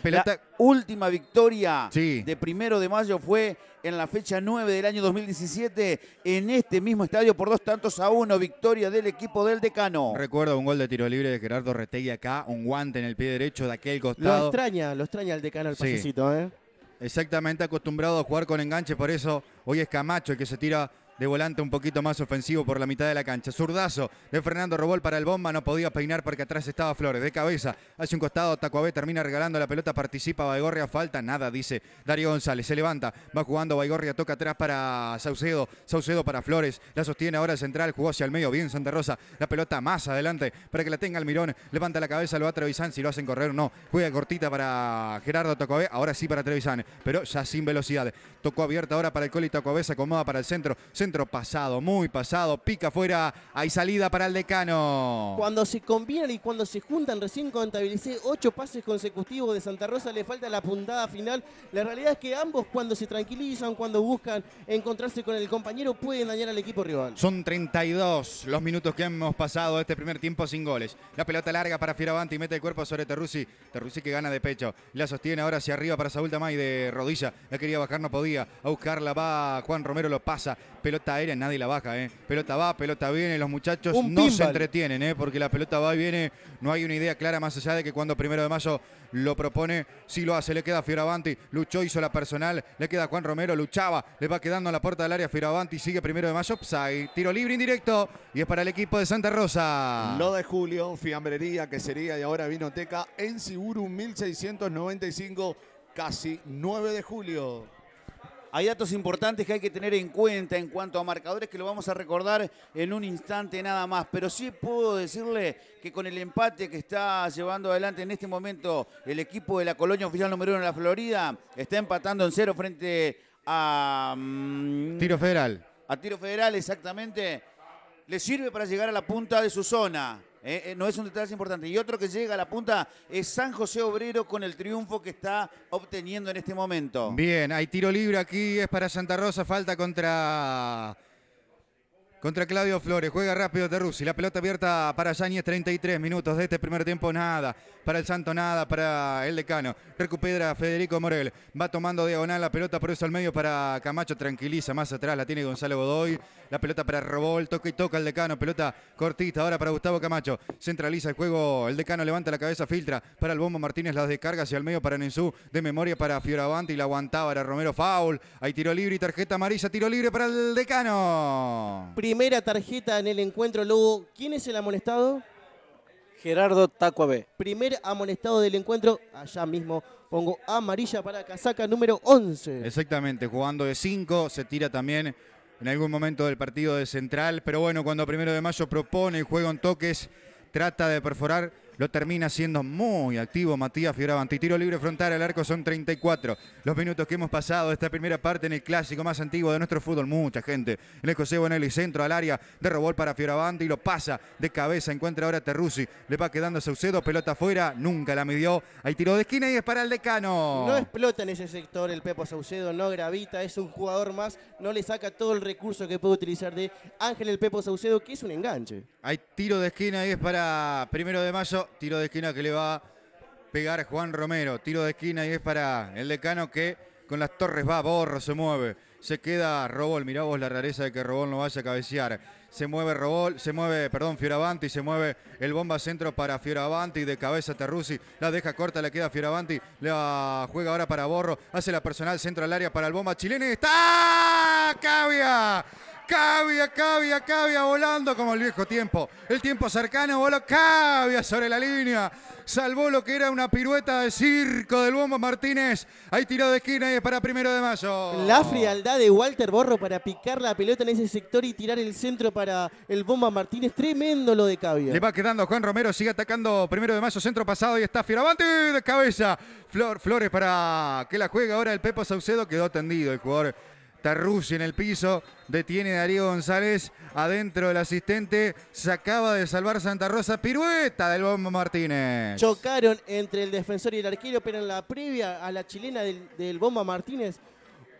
última victoria de Primero de Mayo fue en la fecha 9 del año 2017 en este mismo estadio por dos tantos a uno. Victoria del equipo del decano. Recuerdo un gol de tiro libre de Gerardo Retegui acá, un guante en el pie derecho de aquel costado. Lo extraña, lo extraña el decano el pasecito, ¿eh? Exactamente, acostumbrado a jugar con enganche, por eso hoy es Camacho el que se tira de volante un poquito más ofensivo por la mitad de la cancha. Zurdazo de Fernando Robol para el bomba, no podía peinar porque atrás estaba Flores. De cabeza, hace un costado, Tacuabé termina regalando la pelota, participa Baigorria, falta nada, dice Darío González. Se levanta, va jugando Baigorria, toca atrás para Saucedo, Saucedo para Flores, la sostiene ahora el central, jugó hacia el medio, bien Santa Rosa, la pelota más adelante para que la tenga Mirón. levanta la cabeza, lo va a Trevisan, si lo hacen correr no, juega cortita para Gerardo Tacuabé, ahora sí para Trevisan, pero ya sin velocidad. Tocó abierta ahora para el Coli Tacuabé, se acomoda para el centro pasado, muy pasado, pica afuera, hay salida para el decano. Cuando se combinan y cuando se juntan, recién contabilicé ocho pases consecutivos de Santa Rosa, le falta la puntada final. La realidad es que ambos cuando se tranquilizan, cuando buscan encontrarse con el compañero, pueden dañar al equipo rival. Son 32 los minutos que hemos pasado este primer tiempo sin goles. La pelota larga para Firavanti y mete el cuerpo sobre Terrusi. Terrusi que gana de pecho. La sostiene ahora hacia arriba para Saúl Tamay de rodilla. La quería bajar, no podía. A buscarla va Juan Romero, lo pasa pelota aérea nadie la baja, ¿eh? Pelota va, pelota viene, los muchachos no se entretienen, ¿eh? Porque la pelota va y viene, no hay una idea clara más allá de que cuando primero de mayo lo propone, si lo hace, le queda Fioravanti, luchó, hizo la personal, le queda Juan Romero, luchaba, le va quedando a la puerta del área Fioravanti, sigue primero de mayo, Psai, tiro libre indirecto y es para el equipo de Santa Rosa. Lo de Julio, Fiambrería, que sería y ahora Vinoteca en seguro 1695, casi 9 de julio. Hay datos importantes que hay que tener en cuenta en cuanto a marcadores que lo vamos a recordar en un instante nada más. Pero sí puedo decirle que con el empate que está llevando adelante en este momento el equipo de la colonia oficial número uno de la Florida, está empatando en cero frente a... Mm, Tiro Federal. A Tiro Federal, exactamente. Le sirve para llegar a la punta de su zona. Eh, eh, no es un detalle importante. Y otro que llega a la punta es San José Obrero con el triunfo que está obteniendo en este momento. Bien, hay tiro libre aquí, es para Santa Rosa, falta contra contra Claudio Flores, juega rápido de Rusi la pelota abierta para Yáñez, 33 minutos de este primer tiempo, nada, para el Santo nada, para el Decano, recupera Federico Morel, va tomando diagonal la pelota por eso al medio para Camacho, tranquiliza, más atrás la tiene Gonzalo Godoy, la pelota para Robol, toca y toca el Decano, pelota cortita ahora para Gustavo Camacho, centraliza el juego, el Decano levanta la cabeza, filtra para el Bombo Martínez, las descarga hacia el medio para Nensú, de memoria para y la aguantaba, para Romero, foul, hay tiro libre y tarjeta amarilla, tiro libre para el Decano primera tarjeta en el encuentro luego, ¿Quién es el amonestado? Gerardo Tacuabe. Primer amonestado del encuentro, allá mismo pongo amarilla para casaca número 11. Exactamente, jugando de 5, se tira también en algún momento del partido de central, pero bueno, cuando primero de mayo propone y juega en toques, trata de perforar lo termina siendo muy activo Matías Fioravanti. Tiro libre frontal al arco son 34. Los minutos que hemos pasado esta primera parte en el clásico más antiguo de nuestro fútbol. Mucha gente. En el José Bonelli, centro al área de Robol para Fioravanti. Y lo pasa de cabeza. Encuentra ahora Terrusi. Le va quedando a Saucedo. Pelota afuera. Nunca la midió. Hay tiro de esquina y es para el decano. No explota en ese sector el Pepo Saucedo. No gravita. Es un jugador más. No le saca todo el recurso que puede utilizar de Ángel el Pepo Saucedo, que es un enganche. Hay tiro de esquina y es para primero de mayo tiro de esquina que le va a pegar Juan Romero, tiro de esquina y es para el decano que con las torres va, Borro se mueve, se queda Robol, mirá vos la rareza de que Robol no vaya a cabecear, se mueve Robol, se mueve, perdón, Fioravanti, se mueve el bomba centro para Fioravanti, de cabeza Terrusi, la deja corta, la queda Fioravanti, la juega ahora para Borro, hace la personal, centro al área para el bomba chileno está, Cavia, Cavia, cavia, cavia, volando como el viejo tiempo. El tiempo cercano voló cavia sobre la línea. Salvó lo que era una pirueta de circo del Bomba Martínez. Ahí tiró de esquina y es para primero de mayo. La frialdad de Walter Borro para picar la pelota en ese sector y tirar el centro para el Bomba Martínez. Tremendo lo de Cavia. Le va quedando Juan Romero, sigue atacando primero de mayo, centro pasado y está Fioravanti de cabeza. Flor, Flores para que la juegue ahora el Pepo Saucedo. Quedó tendido el jugador Tarruci en el piso, detiene Darío González, adentro el asistente, se acaba de salvar Santa Rosa, pirueta del Bombo Martínez. Chocaron entre el defensor y el arquero, pero en la previa a la chilena del, Bomba Martínez,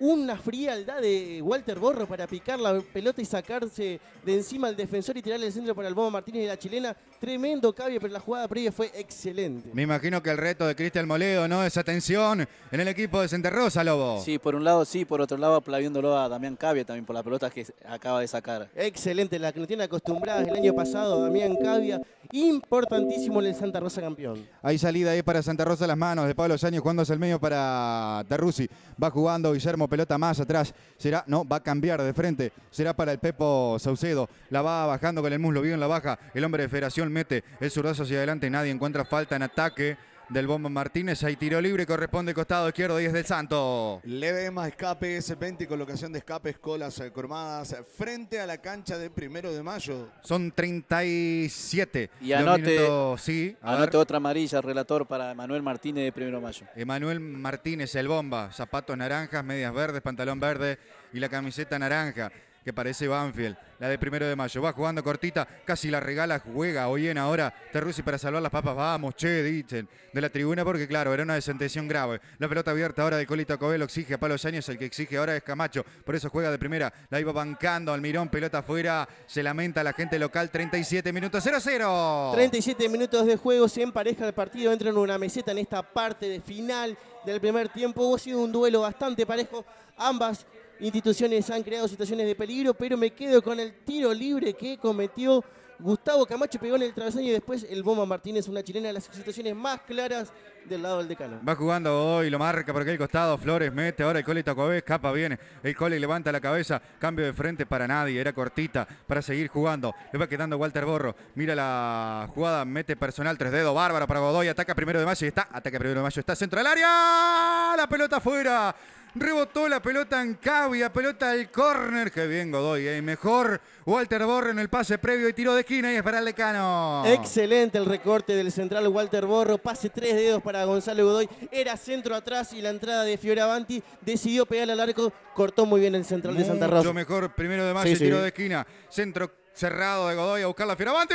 una frialdad de Walter Borro para picar la pelota y sacarse de encima al defensor y tirarle el centro para el Bomba Martínez y la chilena Tremendo cambio, pero la jugada previa fue excelente. Me imagino que el reto de Cristian Moleo, ¿no? Esa tensión en el equipo de Santa Rosa, Lobo. Sí, por un lado sí, por otro lado aplaudiéndolo a Damián Cavia también por la pelota que acaba de sacar. Excelente, la que nos tiene acostumbradas el año pasado, Damián Cavia. Importantísimo en el Santa Rosa campeón. Hay salida ahí para Santa Rosa las manos de Pablo Sáñez cuando es el medio para Terrusi. Va jugando Guillermo, pelota más atrás. Será, no, va a cambiar de frente. Será para el Pepo Saucedo. La va bajando con el muslo, bien la baja. El hombre de Federación mete el zurdazo hacia adelante, nadie encuentra falta en ataque del Bomba Martínez. Hay tiro libre, corresponde costado izquierdo, 10 del Santo. Leve más escapes, 20 colocación de escape colas eh, cromadas frente a la cancha de primero de mayo. Son 37. Y anote, sí, otra amarilla, relator, para Manuel Martínez de primero de mayo. Emanuel Martínez, el Bomba, zapatos naranjas, medias verdes, pantalón verde y la camiseta naranja que parece Banfield. La de primero de mayo. Va jugando cortita, casi la regala, juega hoy en ahora. Terrusi para salvar las papas. Vamos, che, dicen. De la tribuna, porque claro, era una desentención grave. La pelota abierta ahora de Colito Cobelo exige a Palo años El que exige ahora es Camacho. Por eso juega de primera. La iba bancando Almirón, pelota afuera. Se lamenta la gente local. 37 minutos 0-0. 37 minutos de juego. Se empareja el partido. Entra en una meseta en esta parte de final del primer tiempo. hubo sido un duelo bastante parejo. Ambas instituciones han creado situaciones de peligro, pero me quedo con el tiro libre que cometió Gustavo Camacho, pegó en el travesaño y después el Bomba Martínez, una chilena las situaciones más claras del lado del decano. Va jugando hoy, lo marca por aquí el costado, Flores mete, ahora el Cole ver, escapa, viene, el Cole levanta la cabeza, cambio de frente para nadie, era cortita para seguir jugando, le va quedando Walter Borro, mira la jugada, mete personal, tres dedos, Bárbara para Godoy, ataca primero de mayo y está, ataca primero de mayo, está centro del área, la pelota afuera, Rebotó la pelota en Cavia, pelota al córner. Qué bien Godoy, eh. mejor Walter Borro en el pase previo y tiro de esquina y es para Lecano. Excelente el recorte del central Walter Borro. Pase tres dedos para Gonzalo Godoy. Era centro atrás y la entrada de Fioravanti decidió pegar al arco. Cortó muy bien el central de Santa Rosa. mejor primero de más y tiro de esquina. Centro cerrado de Godoy a buscar la Fioravanti.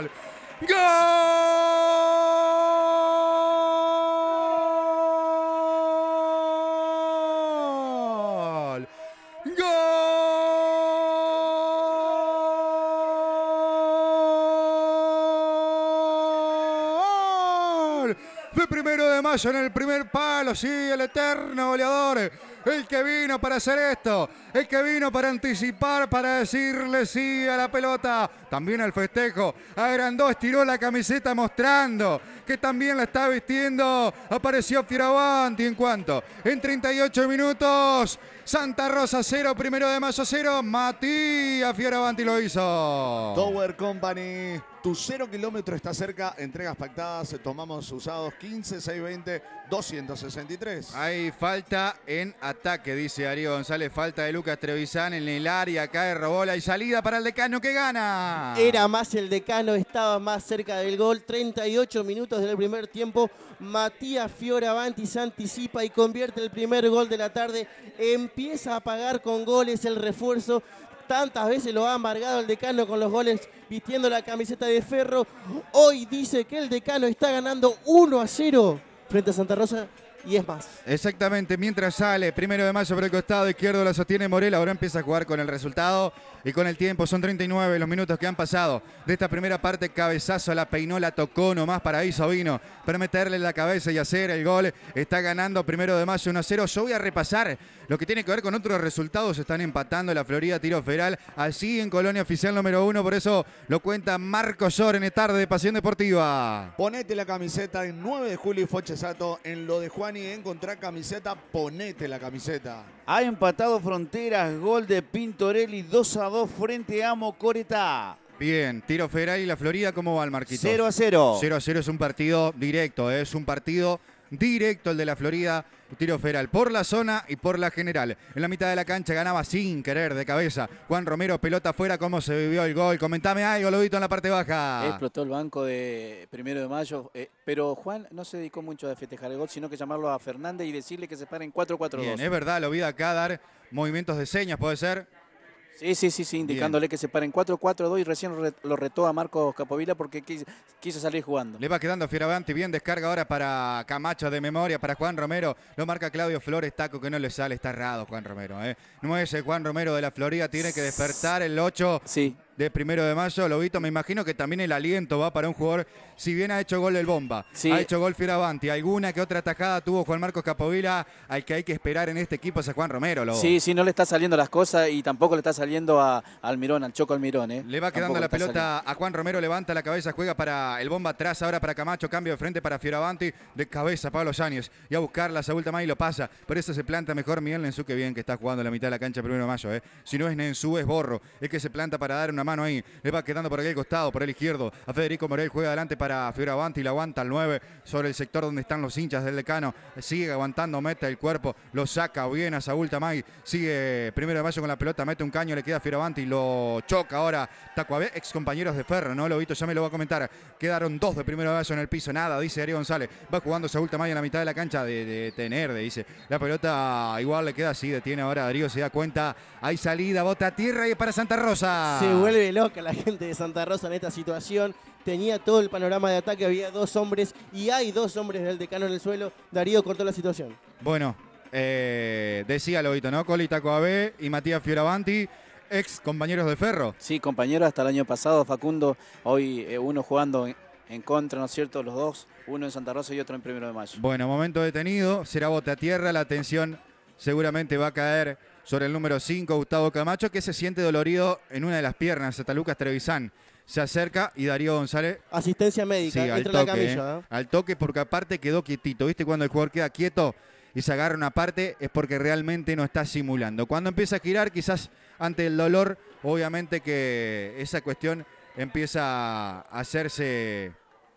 ¡Gol! ¡Gol! en el primer palo, sí, el eterno goleador, el que vino para hacer esto, el que vino para anticipar, para decirle sí a la pelota, también al festejo, agrandó, estiró la camiseta mostrando que también la está vistiendo, apareció Fioravanti en cuanto, en 38 minutos. Santa Rosa 0, primero de mayo 0. Matías Fioravanti lo hizo. Tower Company, tu cero kilómetro está cerca. Entregas pactadas, tomamos usados 15, 6, 20 263. Hay falta en ataque, dice Darío González. Falta de Lucas Trevisan en el área. Cae Robola y salida para el decano que gana. Era más el decano, estaba más cerca del gol. 38 minutos del primer tiempo. Matías Fioravanti se anticipa y convierte el primer gol de la tarde. Empieza a pagar con goles el refuerzo tantas veces lo ha amargado el decano con los goles vistiendo la camiseta de ferro. Hoy dice que el decano está ganando 1 a 0 frente a Santa Rosa y es más. Exactamente, mientras sale, primero de mayo por el costado izquierdo la sostiene Morel, ahora empieza a jugar con el resultado y con el tiempo, son 39 los minutos que han pasado de esta primera parte, cabezazo, la peinó, la tocó nomás Paraíso vino para meterle la cabeza y hacer el gol, está ganando primero de mayo 1 0, yo voy a repasar lo que tiene que ver con otros resultados, están empatando la Florida tiro federal, así en Colonia Oficial número 1, por eso lo cuenta Marco en tarde de Pasión Deportiva. Ponete la camiseta en 9 de julio y Fochesato en lo de Juan ni encontrar camiseta, ponete la camiseta. Ha empatado Fronteras, gol de Pintorelli, 2 a 2 frente a Mocoretá. Bien, tiro federal y la Florida, ¿cómo va el Marquito? 0 a 0. 0 a 0 es un partido directo, ¿eh? es un partido directo el de la Florida tiro feral por la zona y por la general. En la mitad de la cancha ganaba sin querer de cabeza. Juan Romero, pelota afuera, cómo se vivió el gol. Comentame algo, Lobito, en la parte baja. Explotó el banco de primero de mayo, eh, pero Juan no se dedicó mucho a festejar el gol, sino que llamarlo a Fernández y decirle que se paren 4-4-2. Bien, es verdad, lo vi acá dar movimientos de señas, puede ser. Sí, sí, sí, sí indicándole que se paren 4-4-2 y recién lo retó a Marcos Capovila porque quiso salir jugando. Le va quedando Fioravanti. Bien, descarga ahora para Camacho de memoria, para Juan Romero. Lo marca Claudio Flores, taco que no le sale, está errado Juan Romero. ¿eh? No es Juan Romero de la Florida, tiene que despertar el 8. Sí de primero de mayo. Lobito, me imagino que también el aliento va para un jugador, si bien ha hecho gol el Bomba, ha hecho gol Fioravanti, alguna que otra atajada tuvo Juan Marcos Capovila, al que hay que esperar en este equipo es a Juan Romero. Sí, sí, no le está saliendo las cosas y tampoco le está saliendo a, Mirón, al Choco Almirón. ¿eh? Le va quedando la pelota a Juan Romero, levanta la cabeza, juega para el Bomba, atrás ahora para Camacho, cambio de frente para Fioravanti, de cabeza Pablo Sáñez, y a buscarla, se segunda más y lo pasa, por eso se planta mejor Miguel Nensú, que bien que está jugando en la mitad de la cancha primero de mayo. ¿eh? Si no es Nensú es Borro, es que se planta para dar una mano ahí. Le va quedando por aquí costado, por el izquierdo. A Federico Morel juega adelante para y La aguanta al 9 sobre el sector donde están los hinchas del decano. Sigue aguantando, mete el cuerpo. Lo saca bien a Saúl Tamay. Sigue primero de mayo con la pelota. Mete un caño, le queda y Lo choca ahora Tacuabé. Ex compañeros de Ferro, ¿no? visto, ya me lo va a comentar. Quedaron dos de primero de mayo en el piso. Nada, dice Ari González. Va jugando Saúl Tamay en la mitad de la cancha de, tener, dice. La pelota igual le queda así. Detiene ahora Darío, se da cuenta. Hay salida, bota a tierra y para Santa Rosa loca la gente de Santa Rosa en esta situación. Tenía todo el panorama de ataque, había dos hombres y hay dos hombres del decano en el suelo. Darío cortó la situación. Bueno, eh, decía decía Lobito, ¿no? Colita Taco y Matías Fioravanti ex compañeros de Ferro. Sí, compañeros hasta el año pasado, Facundo, hoy eh, uno jugando en, en, contra, ¿no es cierto? Los dos, uno en Santa Rosa y otro en Primero de Mayo. Bueno, momento detenido, será bote a tierra, la tensión seguramente va a caer sobre el número 5, Gustavo Camacho, que se siente dolorido en una de las piernas. Hasta Lucas Trevisán. se acerca y Darío González. Asistencia médica, al toque, camilla, ¿eh? Al toque, porque aparte quedó quietito. ¿Viste cuando el jugador queda quieto? y se agarra una parte es porque realmente no está simulando. Cuando empieza a girar, quizás ante el dolor, obviamente que esa cuestión empieza a hacerse,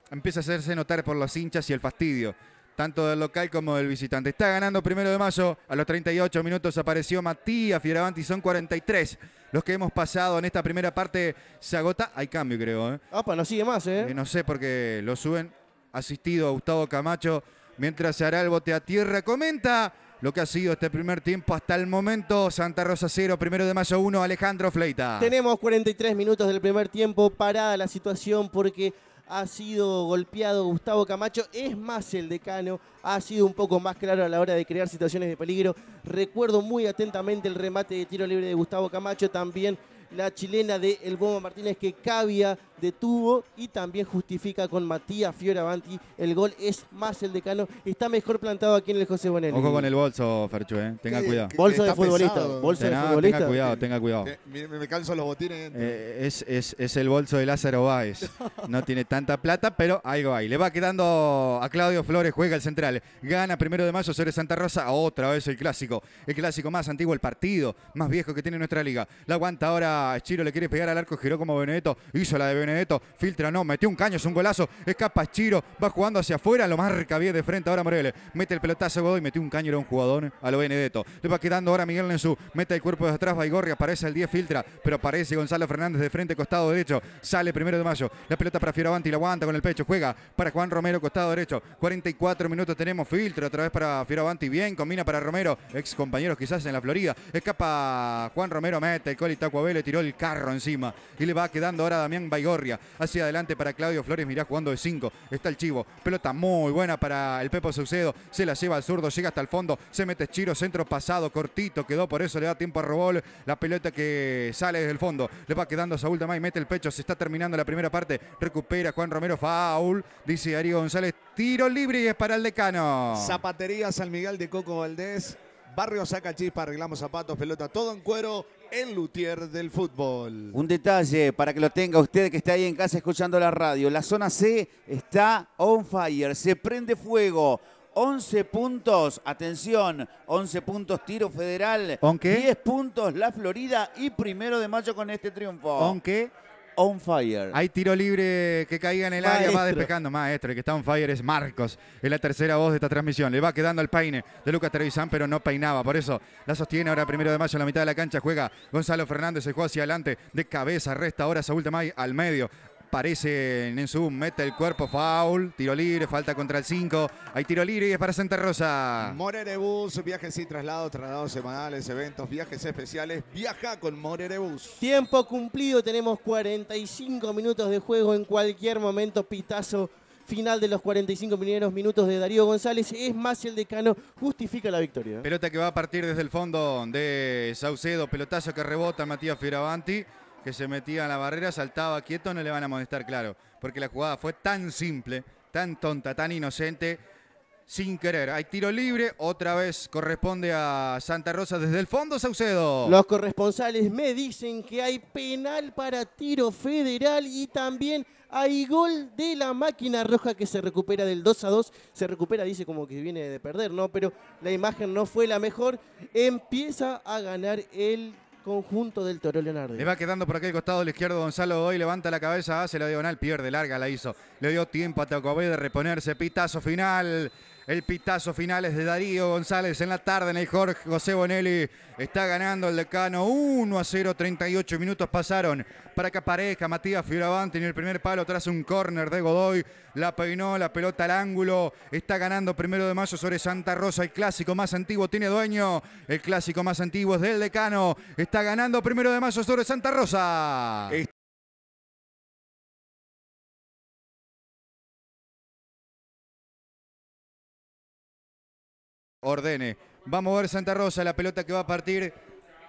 empieza a hacerse notar por los hinchas y el fastidio tanto del local como del visitante. Está ganando primero de mayo, a los 38 minutos apareció Matías Fieravanti, son 43 los que hemos pasado en esta primera parte. Se agota, hay cambio creo. ¿eh? Opa, no sigue más, ¿eh? eh no sé porque lo suben, asistido a Gustavo Camacho, mientras se hará el bote a tierra, comenta lo que ha sido este primer tiempo hasta el momento. Santa Rosa 0, primero de mayo 1, Alejandro Fleita. Tenemos 43 minutos del primer tiempo, parada la situación porque ha sido golpeado Gustavo Camacho, es más el decano, ha sido un poco más claro a la hora de crear situaciones de peligro. Recuerdo muy atentamente el remate de tiro libre de Gustavo Camacho, también la chilena de El Goma Martínez que cabia detuvo y también justifica con Matías Fioravanti. El gol es más el decano. Está mejor plantado aquí en el José Bonelli. Ojo con el bolso, Ferchu, eh. tenga cuidado. bolso de futbolista. Bolso de, futbolista. Tenga cuidado, tenga cuidado. Eh, me, me canso los botines. Eh, es, el bolso de Lázaro Báez. no tiene tanta plata, pero algo hay. Le va quedando a Claudio Flores, juega el central. Gana primero de mayo sobre Santa Rosa. Otra vez el clásico. El clásico más antiguo, el partido más viejo que tiene nuestra liga. La aguanta ahora Ah, Chiro le quiere pegar al arco, giró como Benedetto. Hizo la de Benedetto. Filtra, no, metió un caño, es un golazo. Escapa Chiro, va jugando hacia afuera, lo marca bien de frente. Ahora Morele. mete el pelotazo y metió un caño, era un jugador a lo Benedetto. Le va quedando ahora Miguel su Mete el cuerpo de atrás, Gorria aparece el 10, filtra, pero aparece Gonzalo Fernández de frente, costado derecho. Sale primero de mayo. La pelota para Fioravanti, la aguanta con el pecho, juega para Juan Romero, costado derecho. 44 minutos tenemos filtra otra vez para Fioravanti. Bien, combina para Romero, ex compañeros quizás en la Florida. Escapa Juan Romero, mete el Taco a tiene tiró el carro encima. Y le va quedando ahora Damián Baigorria. Hacia adelante para Claudio Flores. Mirá jugando de cinco. Está el Chivo. Pelota muy buena para el Pepo sucedo Se la lleva al zurdo. Llega hasta el fondo. Se mete Chiro. Centro pasado. Cortito quedó. Por eso le da tiempo a Robol. La pelota que sale desde el fondo. Le va quedando a Saúl Damay. Mete el pecho. Se está terminando la primera parte. Recupera Juan Romero. Foul. Dice Darío González. Tiro libre y es para el decano. Zapatería San Miguel de Coco Valdés. Barrio Saca Chispa, arreglamos zapatos, pelota, todo en cuero, el luthier del fútbol. Un detalle para que lo tenga usted que está ahí en casa escuchando la radio. La zona C está on fire, se prende fuego. 11 puntos, atención, 11 puntos tiro federal. 10 puntos la Florida y primero de mayo con este triunfo. ¿Con on fire. Hay tiro libre que caiga en el área, va despejando maestro. El que está on fire es Marcos. Es la tercera voz de esta transmisión. Le va quedando al peine de Lucas Trevisan, pero no peinaba. Por eso la sostiene ahora primero de mayo en la mitad de la cancha. Juega Gonzalo Fernández, se juega hacia adelante de cabeza. Resta ahora Saúl Temay al medio. Aparece en su mete el cuerpo, foul, tiro libre, falta contra el 5, hay tiro libre y es para Santa Rosa. Morerebus, viajes sin traslados, traslados semanales, eventos, viajes especiales, viaja con Morerebus. Tiempo cumplido, tenemos 45 minutos de juego en cualquier momento, pitazo final de los 45 primeros minutos de Darío González. Es más, el decano justifica la victoria. Pelota que va a partir desde el fondo de Saucedo. Pelotazo que rebota Matías Fioravanti que se metía en la barrera, saltaba quieto, no le van a molestar, claro. Porque la jugada fue tan simple, tan tonta, tan inocente, sin querer. Hay tiro libre, otra vez corresponde a Santa Rosa desde el fondo, Saucedo. Los corresponsales me dicen que hay penal para tiro federal y también hay gol de la máquina roja que se recupera del 2 a 2. Se recupera, dice como que viene de perder, ¿no? Pero la imagen no fue la mejor. Empieza a ganar el conjunto del Toro Leonardo. Le va quedando por aquí el costado del izquierdo Gonzalo hoy, levanta la cabeza, hace la diagonal, pierde, larga la hizo. Le dio tiempo a Tacobé de reponerse, pitazo final. El pitazo final es de Darío González en la tarde en el Jorge José Bonelli. Está ganando el decano 1 a 0, 38 minutos pasaron para que aparezca Matías Fioravanti en el primer palo tras un córner de Godoy. La peinó, la pelota al ángulo. Está ganando primero de mayo sobre Santa Rosa. El clásico más antiguo tiene dueño. El clásico más antiguo es del decano. Está ganando primero de mayo sobre Santa Rosa. ordene. Va a ver Santa Rosa la pelota que va a partir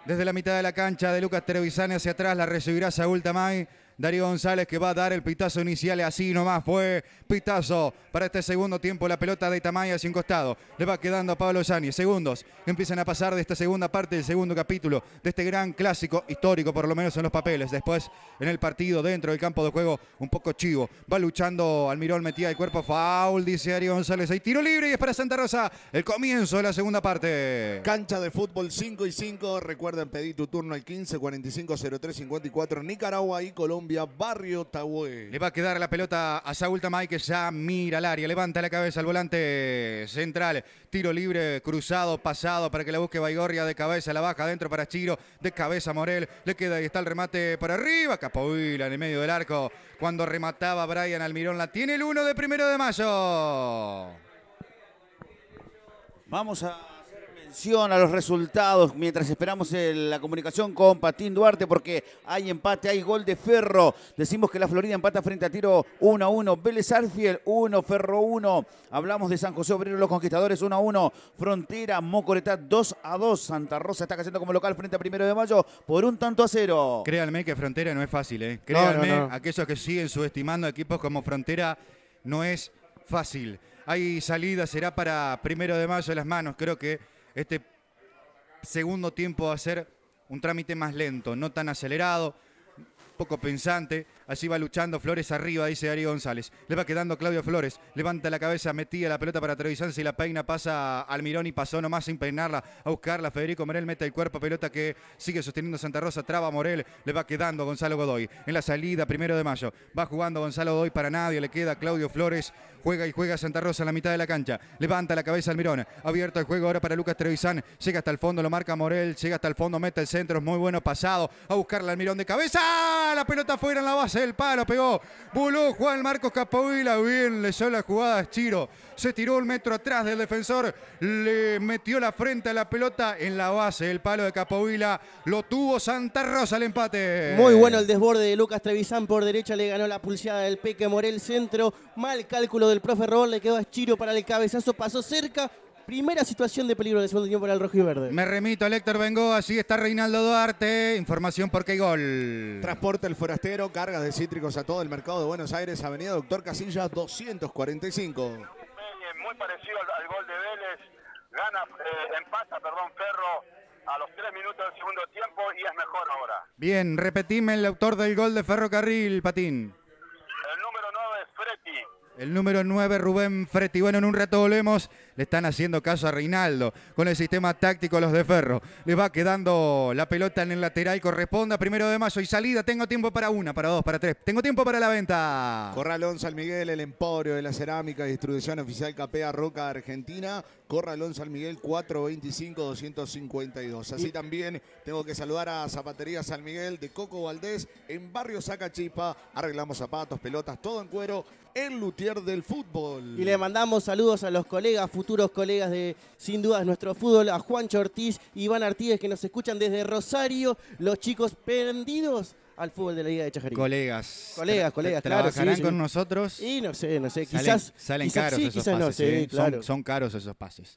desde la mitad de la cancha de Lucas Trevisani hacia atrás. La recibirá Saúl Tamay. Darío González que va a dar el pitazo inicial. Así nomás fue pitazo para este segundo tiempo. La pelota de Itamaya sin costado. Le va quedando a Pablo Sani. Segundos empiezan a pasar de esta segunda parte del segundo capítulo de este gran clásico histórico, por lo menos en los papeles. Después en el partido dentro del campo de juego, un poco chivo. Va luchando Almirón, metida de cuerpo. Foul, dice Darío González. Hay tiro libre y es para Santa Rosa. El comienzo de la segunda parte. Cancha de fútbol 5 y 5. Recuerden pedir tu turno al 15 45 03 54. Nicaragua y Colombia. Barrio Le va a quedar la pelota a Saúl Tamay, que ya mira al área. Levanta la cabeza al volante central. Tiro libre, cruzado, pasado para que la busque Baigorria de cabeza. La baja adentro para Chiro. De cabeza Morel. Le queda y está el remate para arriba. Capovila en el medio del arco. Cuando remataba Brian Almirón, la tiene el 1 de primero de mayo. Vamos a a los resultados mientras esperamos eh, la comunicación con Patín Duarte porque hay empate, hay gol de Ferro. Decimos que la Florida empata frente a tiro 1 a 1. Vélez Arfiel 1, Ferro 1. Hablamos de San José Obrero, los conquistadores 1 a 1. Frontera, Mocoretá 2 a 2. Santa Rosa está cayendo como local frente a primero de mayo por un tanto a cero. Créanme que Frontera no es fácil, ¿eh? Créanme, aquellos que siguen subestimando equipos como Frontera no es fácil. Hay salida, será para primero de mayo en las manos, creo que este segundo tiempo va a ser un trámite más lento, no tan acelerado, poco pensante así va luchando Flores arriba, dice Ari González. Le va quedando Claudio Flores. Levanta la cabeza, metía la pelota para Trevisan. Si la peina, pasa al Mirón y pasó nomás sin peinarla a buscarla. Federico Morel mete el cuerpo, pelota que sigue sosteniendo Santa Rosa. Traba Morel, le va quedando Gonzalo Godoy. En la salida, primero de mayo. Va jugando Gonzalo Godoy para nadie. Le queda Claudio Flores. Juega y juega Santa Rosa en la mitad de la cancha. Levanta la cabeza al Almirón. Abierto el juego ahora para Lucas Trevisan. Llega hasta el fondo, lo marca Morel. Llega hasta el fondo, mete el centro. Es muy bueno pasado. A buscarla al Mirón de cabeza. La pelota fuera en la base el palo, pegó. Voló Juan Marcos Capovila. Bien, le la jugada Chiro. Se tiró un metro atrás del defensor. Le metió la frente a la pelota en la base. El palo de Capovila lo tuvo Santa Rosa el empate. Muy bueno el desborde de Lucas Trevisan por derecha. Le ganó la pulseada del Peque Morel centro. Mal cálculo del profe rol Le quedó a Chiro para el cabezazo. Pasó cerca. Primera situación de peligro del segundo tiempo para el rojo y verde. Me remito a Héctor Bengoa, así está Reinaldo Duarte. Información por qué gol. Transporte el forastero, cargas de cítricos a todo el mercado de Buenos Aires, Avenida Doctor Casillas 245. Muy parecido al, gol de Vélez, gana, en eh, empata, perdón, Ferro a los tres minutos del segundo tiempo y es mejor ahora. Bien, repetime el autor del gol de Ferrocarril, Patín. El número 9 es Freti. El número 9, Rubén Fretti. Bueno, en un rato volvemos. Le están haciendo caso a Reinaldo con el sistema táctico los de Ferro. le va quedando la pelota en el lateral. Corresponda primero de mayo y salida. Tengo tiempo para una, para dos, para tres. Tengo tiempo para la venta. Corra Alonso Miguel, el emporio de la cerámica, distribución oficial Capea Roca Argentina. Corra Alonso al Miguel, 425-252. Así también tengo que saludar a Zapatería San Miguel de Coco Valdés en Barrio Sacachipa. Arreglamos zapatos, pelotas, todo en cuero el luthier del fútbol. Y le mandamos saludos a los colegas, futuros colegas de Sin Dudas Nuestro Fútbol, a Juan Ortiz y Iván Artiles que nos escuchan desde Rosario, los chicos perdidos al fútbol de la Liga de Chajarí. Colegas. Colegas, colegas, claro. ¿Trabajarán con nosotros? Y no sé, no sé. Quizás. Salen, caros esos pases. ¿eh? No, son, caros esos pases.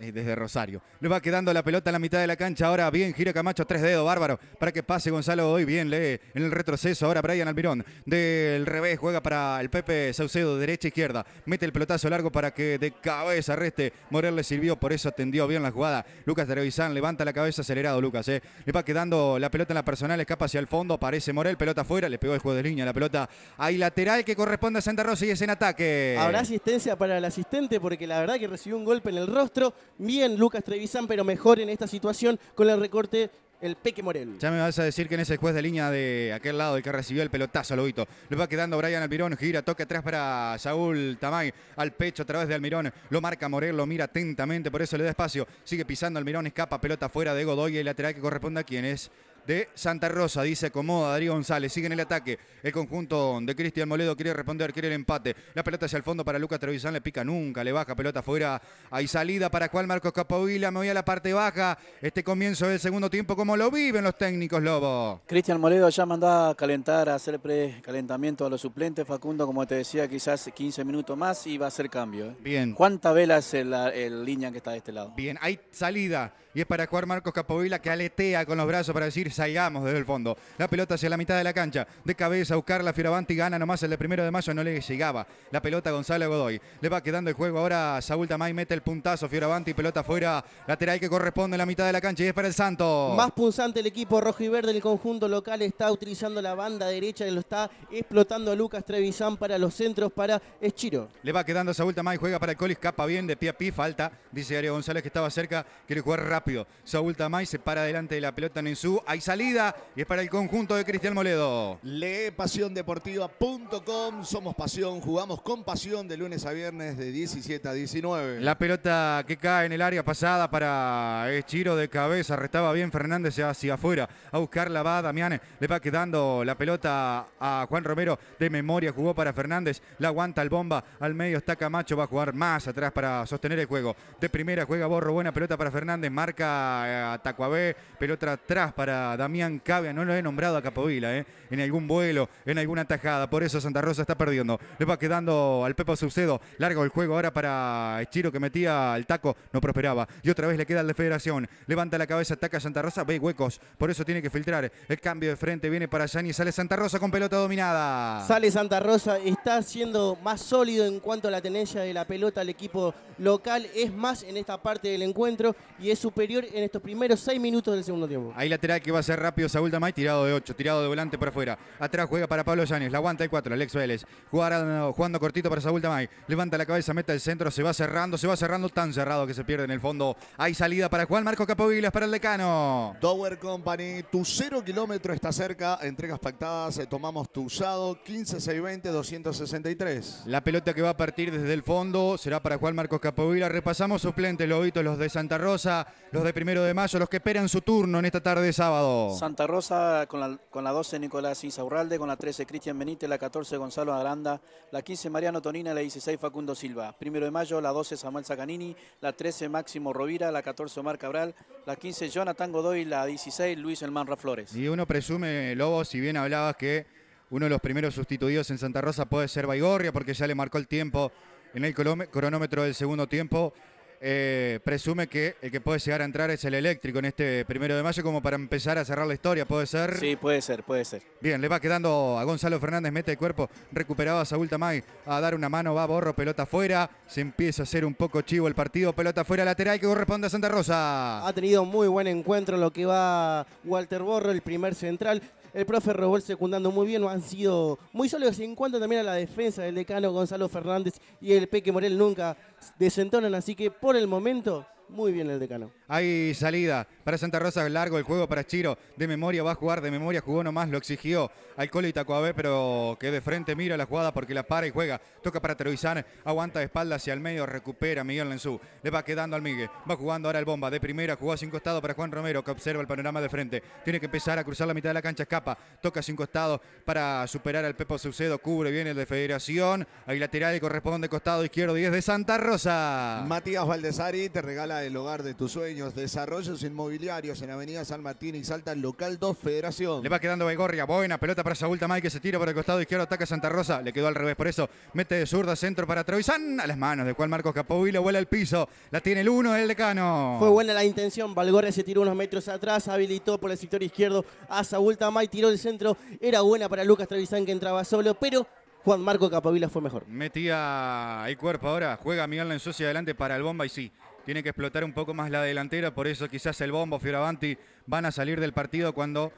Eh, desde Rosario. Le va quedando la pelota en la mitad de la cancha. Ahora bien, gira Camacho, tres dedos, bárbaro. Para que pase Gonzalo hoy. Bien, lee en el retroceso. Ahora Brian Almirón. Del revés juega para el Pepe Saucedo, derecha, izquierda. Mete el pelotazo largo para que de cabeza reste. Morel le sirvió, por eso atendió bien la jugada. Lucas Trevisan levanta la cabeza acelerado, Lucas. Eh. Le va quedando la pelota en la personal, escapa hacia el fondo. Aparece Morel, pelota afuera. Le pegó el juego de línea. La pelota ahí lateral que corresponde a Santa Rosa y es en ataque. Habrá asistencia para el asistente porque la verdad que recibió un golpe en el rostro bien Lucas Trevisan, pero mejor en esta situación con el recorte el Peque Morel. Ya me vas a decir que en ese juez de línea de aquel lado, el que recibió el pelotazo, Lobito. le va quedando Brian Almirón, gira, toque atrás para Saúl Tamay, al pecho a través de Almirón. Lo marca Morel, lo mira atentamente, por eso le da espacio. Sigue pisando Almirón, escapa, pelota fuera de Godoy, el lateral que corresponde a quién es de Santa Rosa, dice acomoda Darío González, sigue en el ataque, el conjunto de Cristian Moledo quiere responder, quiere el empate, la pelota hacia el fondo para Lucas Trevisan, le pica nunca, le baja, pelota fuera, hay salida para cual Marcos Capovila, me voy a la parte baja, este comienzo del segundo tiempo, como lo viven los técnicos, Lobo. Cristian Moledo ya mandó a calentar, a hacer precalentamiento a los suplentes, Facundo, como te decía, quizás 15 minutos más y va a hacer cambio. ¿eh? Bien. ¿Cuánta vela es la línea que está de este lado? Bien, hay salida y es para jugar Marcos Capovila que aletea con los brazos para decir salgamos desde el fondo. La pelota hacia la mitad de la cancha, de cabeza, la Fioravanti gana nomás el de primero de mayo, no le llegaba la pelota a Gonzalo Godoy. Le va quedando el juego ahora, Saúl Tamay mete el puntazo, Fioravanti, pelota fuera, lateral que corresponde en la mitad de la cancha y es para el Santo. Más punzante el equipo rojo y verde, el conjunto local está utilizando la banda derecha, lo está explotando Lucas Trevisan para los centros, para Eschiro. Le va quedando Saúl Tamay, juega para el Colis, capa bien de pie a pie, falta, dice Ariel González que estaba cerca, quiere jugar rápido Saúl Tamay se para delante de la pelota en su. Hay salida y es para el conjunto de Cristian Moledo. Lee pasióndeportiva.com. Somos pasión, jugamos con pasión de lunes a viernes de 17 a 19. La pelota que cae en el área pasada para Chiro de cabeza. Restaba bien Fernández hacia afuera. A buscarla va Damián. Le va quedando la pelota a Juan Romero de memoria. Jugó para Fernández. La aguanta el bomba. Al medio está Camacho. Va a jugar más atrás para sostener el juego. De primera juega Borro. Buena pelota para Fernández marca eh, a pelota atrás para Damián Cavia, no lo he nombrado a Capovila, ¿eh? en algún vuelo, en alguna tajada, por eso Santa Rosa está perdiendo, le va quedando al Pepa Sucedo, largo el juego ahora para Chiro que metía al taco, no prosperaba, y otra vez le queda al de Federación, levanta la cabeza, ataca Santa Rosa, ve huecos, por eso tiene que filtrar, el cambio de frente viene para Yanni, sale Santa Rosa con pelota dominada. Sale Santa Rosa, está siendo más sólido en cuanto a la tenencia de la pelota, al equipo local es más en esta parte del encuentro y es superior en estos primeros seis minutos del segundo tiempo. Ahí lateral que va a ser rápido Saúl Tamay tirado de ocho... tirado de volante para afuera. Atrás juega para Pablo Yáñez... la aguanta el cuatro... Alex Vélez. Jugando, cortito para Saúl Tamay... Levanta la cabeza, mete el centro, se va cerrando, se va cerrando, tan cerrado que se pierde en el fondo. Hay salida para Juan Marcos Capovilas para el decano. Dower Company, tu cero kilómetro está cerca, entregas pactadas, eh, tomamos tu usado, 15, 20, 263. La pelota que va a partir desde el fondo será para Juan Marcos Capovila. Repasamos suplentes, Lobito los de Santa Rosa, los de primero de mayo, los que esperan su turno en esta tarde de sábado. Santa Rosa con la, 12 Nicolás Insaurralde, con la 13 Cristian Benítez, la 14 Gonzalo Aranda, la 15 Mariano Tonina, la 16 Facundo Silva. Primero de mayo, la 12 Samuel Zacanini, la 13 Máximo Rovira, la 14 Omar Cabral, la 15 Jonathan Godoy, la 16 Luis elmanra Flores. Y uno presume, Lobo, si bien hablabas que uno de los primeros sustituidos en Santa Rosa puede ser Baigorria porque ya le marcó el tiempo en el cronómetro del segundo tiempo. Eh, presume que el que puede llegar a entrar es el eléctrico en este primero de mayo, como para empezar a cerrar la historia, ¿puede ser? Sí, puede ser, puede ser. Bien, le va quedando a Gonzalo Fernández, mete el cuerpo, recuperado a Saúl Tamay a dar una mano, va Borro, pelota afuera, se empieza a hacer un poco chivo el partido, pelota afuera lateral que corresponde a Santa Rosa. Ha tenido muy buen encuentro lo que va Walter Borro, el primer central, el profe Robol secundando muy bien, han sido muy sólidos en cuanto también a la defensa del decano Gonzalo Fernández y el Peque Morel nunca desentonan, así que por el momento muy bien el decano. Hay salida para Santa Rosa, largo el juego para Chiro. De memoria va a jugar, de memoria jugó nomás, lo exigió al Colo pero que de frente mira la jugada porque la para y juega. Toca para Troizán, aguanta de espalda hacia el medio, recupera Miguel Lenzú. Le va quedando al Miguel, va jugando ahora el Bomba. De primera jugó a cinco para Juan Romero, que observa el panorama de frente. Tiene que empezar a cruzar la mitad de la cancha, escapa. Toca sin costado para superar al Pepo Sucedo. Cubre bien el de Federación. Hay lateral y corresponde costado izquierdo 10 de Santa Rosa. Matías Valdesari te regala del el hogar de tus sueños. Desarrollos inmobiliarios en Avenida San Martín y Salta, local 2, Federación. Le va quedando Begorria. Buena pelota para Saúl Tamay que se tira por el costado izquierdo. Ataca Santa Rosa. Le quedó al revés. Por eso mete de zurda centro para Travisán, A las manos de Juan Marcos Capovila Vuela al piso. La tiene el 1 el decano. Fue buena la intención. Valgorria se tiró unos metros atrás. Habilitó por el sector izquierdo a Saúl Tamay. Tiró el centro. Era buena para Lucas Travisán que entraba solo. Pero Juan Marco Capovila fue mejor. Metía hay cuerpo ahora, juega Miguel Lenzo adelante para el bomba y sí, tiene que explotar un poco más la delantera, por eso quizás el Bombo, Fioravanti van a salir del partido cuando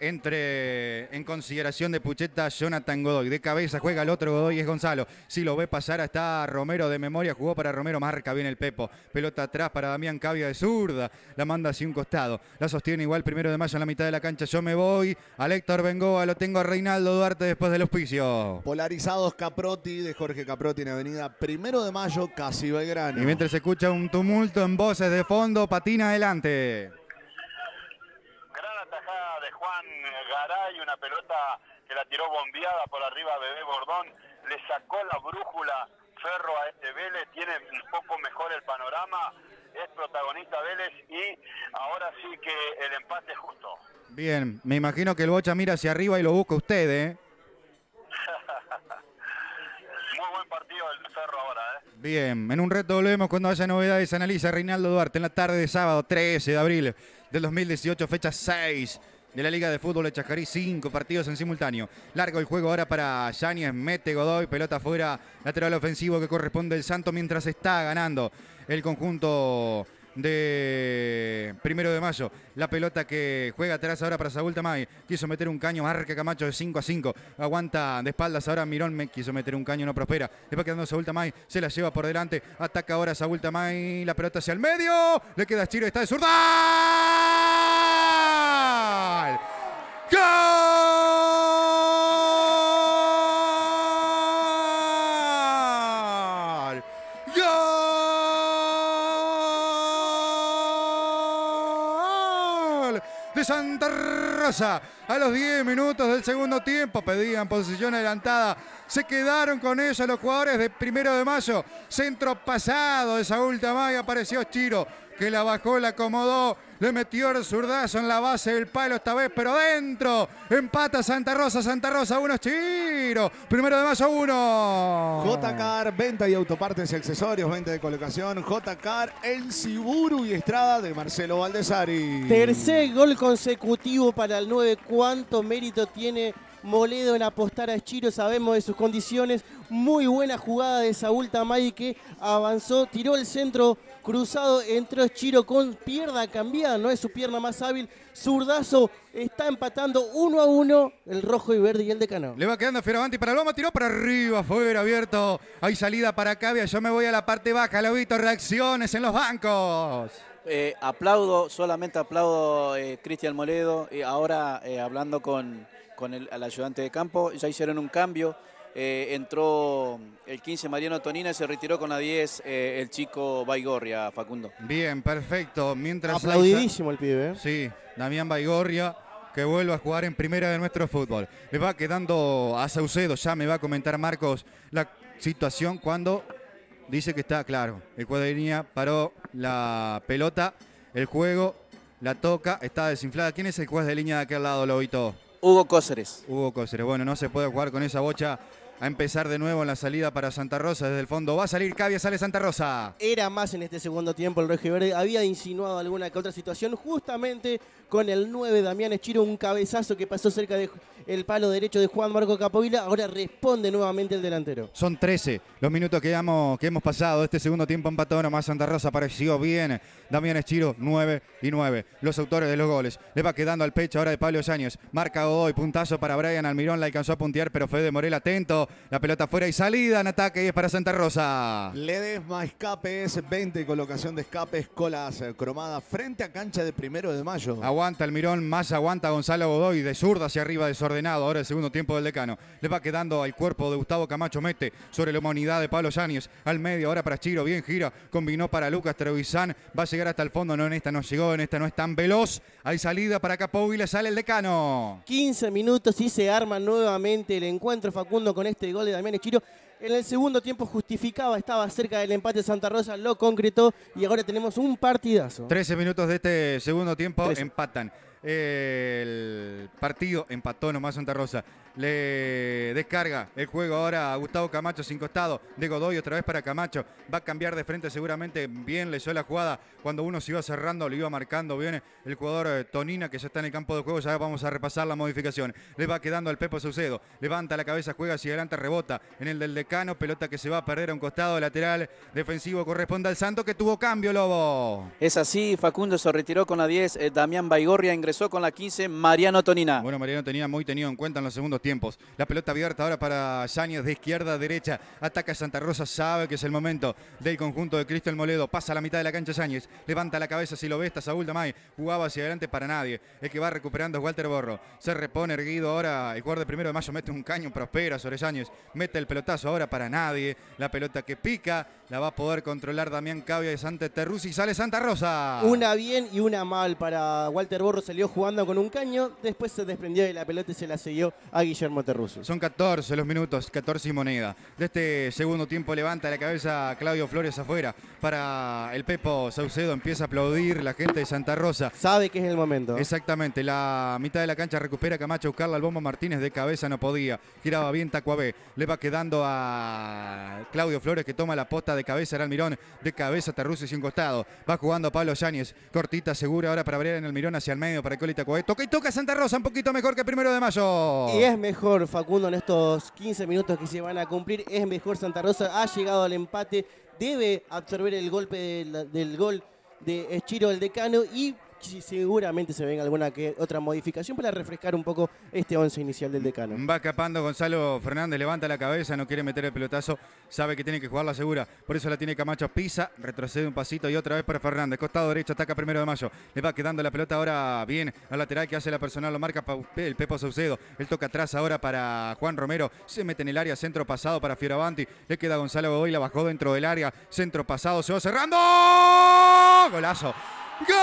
entre en consideración de Pucheta Jonathan Godoy. De cabeza juega el otro Godoy, es Gonzalo. Si lo ve pasar, está Romero de memoria, jugó para Romero, marca bien el Pepo. Pelota atrás para Damián Cavia de zurda, la manda hacia un costado. La sostiene igual primero de mayo en la mitad de la cancha. Yo me voy a Héctor Bengoa, lo tengo a Reinaldo Duarte después del hospicio. Polarizados Caproti de Jorge Caproti en Avenida Primero de Mayo, casi Belgrano. Y mientras se escucha un tumulto en voces de fondo, patina adelante de Juan Garay, una pelota que la tiró bombeada por arriba a Bebé Bordón, le sacó la brújula Ferro a este Vélez, tiene un poco mejor el panorama, es protagonista Vélez y ahora sí que el empate es justo. Bien, me imagino que el Bocha mira hacia arriba y lo busca usted, ¿eh? Muy buen partido el Ferro ahora, ¿eh? Bien, en un reto volvemos cuando haya novedades. Analiza Reinaldo Duarte en la tarde de sábado 13 de abril del 2018, fecha 6 de la Liga de Fútbol de Chacarí 5 partidos en simultáneo. Largo el juego ahora para Yáñez, mete Godoy, pelota fuera, lateral ofensivo que corresponde el Santo mientras está ganando el conjunto de primero de mayo. La pelota que juega atrás ahora para Saúl Tamay. Quiso meter un caño, que Camacho de 5 a 5. Aguanta de espaldas ahora Mirón. Me quiso meter un caño, no prospera. Después quedando Saúl Tamay. Se la lleva por delante. Ataca ahora Saúl Tamay. La pelota hacia el medio. Le queda Chiro. Está de zurda. ¡Gol! de Santa Rosa. A los 10 minutos del segundo tiempo pedían posición adelantada. Se quedaron con eso los jugadores de primero de mayo. Centro pasado de Saúl Tamay apareció Chiro que la bajó, la acomodó le metió el zurdazo en la base del palo esta vez, pero dentro. Empata Santa Rosa, Santa Rosa, uno Chiro. Primero de mayo, uno. JCAR, venta y autopartes y accesorios, venta de colocación. JCAR, El Siburu y Estrada de Marcelo Valdesari. Tercer gol consecutivo para el 9. ¿Cuánto mérito tiene Moledo en apostar a Chiro sabemos de sus condiciones. Muy buena jugada de Saúl Tamay que avanzó, tiró el centro cruzado, entró Chiro con pierna cambiada, no es su pierna más hábil, zurdazo, está empatando uno a uno el rojo y verde y el decano. Le va quedando Fioravanti para Loma, tiró para arriba, fuera, abierto, hay salida para Cavia, yo me voy a la parte baja, visto, reacciones en los bancos. Eh, aplaudo, solamente aplaudo eh, Cristian Moledo, y ahora eh, hablando con, con el ayudante de campo, ya hicieron un cambio, eh, entró el 15 Mariano Tonina y se retiró con la 10 eh, el chico Baigorria, Facundo. Bien, perfecto. Mientras Aplaudidísimo el pibe. ¿eh? Sí, Damián Baigorria que vuelva a jugar en primera de nuestro fútbol. Le va quedando a Saucedo, ya me va a comentar Marcos la situación cuando dice que está claro. El de línea paró la pelota, el juego, la toca, está desinflada. ¿Quién es el juez de línea de aquel lado, Lobito? Hugo Cóceres. Hugo Cóceres. Bueno, no se puede jugar con esa bocha a empezar de nuevo en la salida para Santa Rosa desde el fondo. Va a salir Cavia, sale Santa Rosa. Era más en este segundo tiempo el Regio Verde. Había insinuado alguna que otra situación justamente con el 9 Damián Echiro. Un cabezazo que pasó cerca de el palo derecho de Juan Marco Capovila. Ahora responde nuevamente el delantero. Son 13 los minutos que, hemos, que hemos pasado. Este segundo tiempo empató Más Santa Rosa. Apareció bien Damián Estiro, 9 y 9. Los autores de los goles. Le va quedando al pecho ahora de Pablo Sáñez. Marca Godoy, puntazo para Brian Almirón. La alcanzó a puntear, pero de Morel atento. La pelota fuera y salida en ataque y es para Santa Rosa. Ledesma, escapes, 20, colocación de escapes, colas eh, cromada. frente a cancha de primero de mayo. Aguanta Almirón, más aguanta Gonzalo Godoy. De zurda hacia arriba, desordenado ahora el segundo tiempo del decano. Le va quedando al cuerpo de Gustavo Camacho Mete sobre la humanidad de Pablo Yáñez. Al medio ahora para Chiro, bien gira, combinó para Lucas Trevisan. Va a llegar hasta el fondo, no en esta no llegó, en esta no es tan veloz. Hay salida para Pau. y le sale el decano. 15 minutos y se arma nuevamente el encuentro Facundo con este gol de Damián Chiro. En el segundo tiempo justificaba, estaba cerca del empate Santa Rosa, lo concretó y ahora tenemos un partidazo. 13 minutos de este segundo tiempo empatan. El partido empató nomás Santa Rosa. Le descarga el juego ahora a Gustavo Camacho sin costado. De Godoy otra vez para Camacho. Va a cambiar de frente seguramente. Bien le hizo la jugada. Cuando uno se iba cerrando, le iba marcando. Viene el jugador eh, Tonina que ya está en el campo de juego. Ya vamos a repasar la modificación. Le va quedando al Pepo Saucedo. Levanta la cabeza, juega hacia adelante, rebota. En el del decano, pelota que se va a perder a un costado lateral defensivo. Corresponde al Santo que tuvo cambio, Lobo. Es así, Facundo se retiró con la 10. Eh, Damián Baigorria ingresó con la 15. Mariano Tonina. Bueno, Mariano Tonina muy tenido en cuenta en los segundos tiempos la pelota abierta ahora para Sáñez de izquierda a derecha. Ataca Santa Rosa, sabe que es el momento del conjunto de Cristian Moledo. Pasa a la mitad de la cancha Sáñez. Levanta la cabeza si lo ve está Saúl Damay. Jugaba hacia adelante para nadie. Es que va recuperando Walter Borro. Se repone erguido ahora. El jugador de primero de mayo mete un caño, prospera sobre Sáñez. Mete el pelotazo ahora para nadie. La pelota que pica la va a poder controlar Damián Cavia de Santa y Sale Santa Rosa. Una bien y una mal para Walter Borro. Salió jugando con un caño. Después se desprendió de la pelota y se la siguió a Guillermo. Guillermo Terruso. Son 14 los minutos, 14 y moneda. De este segundo tiempo levanta la cabeza Claudio Flores afuera para el Pepo Saucedo. Empieza a aplaudir la gente de Santa Rosa. Sabe que es el momento. Exactamente. La mitad de la cancha recupera Camacho. Carla al bomba Martínez de cabeza no podía. Giraba bien Tacuabé. Le va quedando a Claudio Flores que toma la posta de cabeza. Era el mirón de cabeza Terruso y sin costado. Va jugando Pablo Yáñez. Cortita, segura ahora para abrir en el mirón hacia el medio para Coli Tacuabé. Toca y toca Santa Rosa un poquito mejor que primero de mayo. Y es mejor, Facundo, en estos 15 minutos que se van a cumplir, es mejor Santa Rosa, ha llegado al empate, debe absorber el golpe del, gol de Chiro el decano y seguramente se ven alguna que otra modificación para refrescar un poco este once inicial del decano. Va escapando Gonzalo Fernández, levanta la cabeza, no quiere meter el pelotazo, sabe que tiene que jugar la segura, por eso la tiene Camacho, pisa, retrocede un pasito y otra vez para Fernández, costado derecho, ataca primero de mayo, le va quedando la pelota ahora bien al lateral que hace la personal, lo marca el Pepo Saucedo, él toca atrás ahora para Juan Romero, se mete en el área, centro pasado para Fioravanti, le queda Gonzalo Hoy la bajó dentro del área, centro pasado, se va cerrando, golazo. ¡Gol! ¡Gol!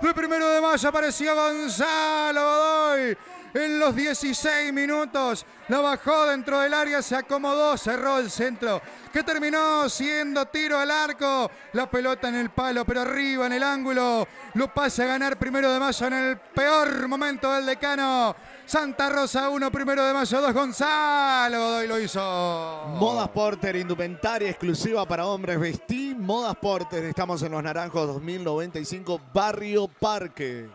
De primero de más aparecía Gonzalo Godoy en los 16 minutos. La bajó dentro del área, se acomodó, cerró el centro, que terminó siendo tiro al arco. La pelota en el palo, pero arriba en el ángulo. Lo pasa a ganar primero de mayo en el peor momento del decano. Santa Rosa 1, primero de mayo 2, Gonzalo Godoy lo hizo. Modas Porter, indumentaria exclusiva para hombres. Vestí Modas Porter. Estamos en Los Naranjos 2095, Barrio Parque.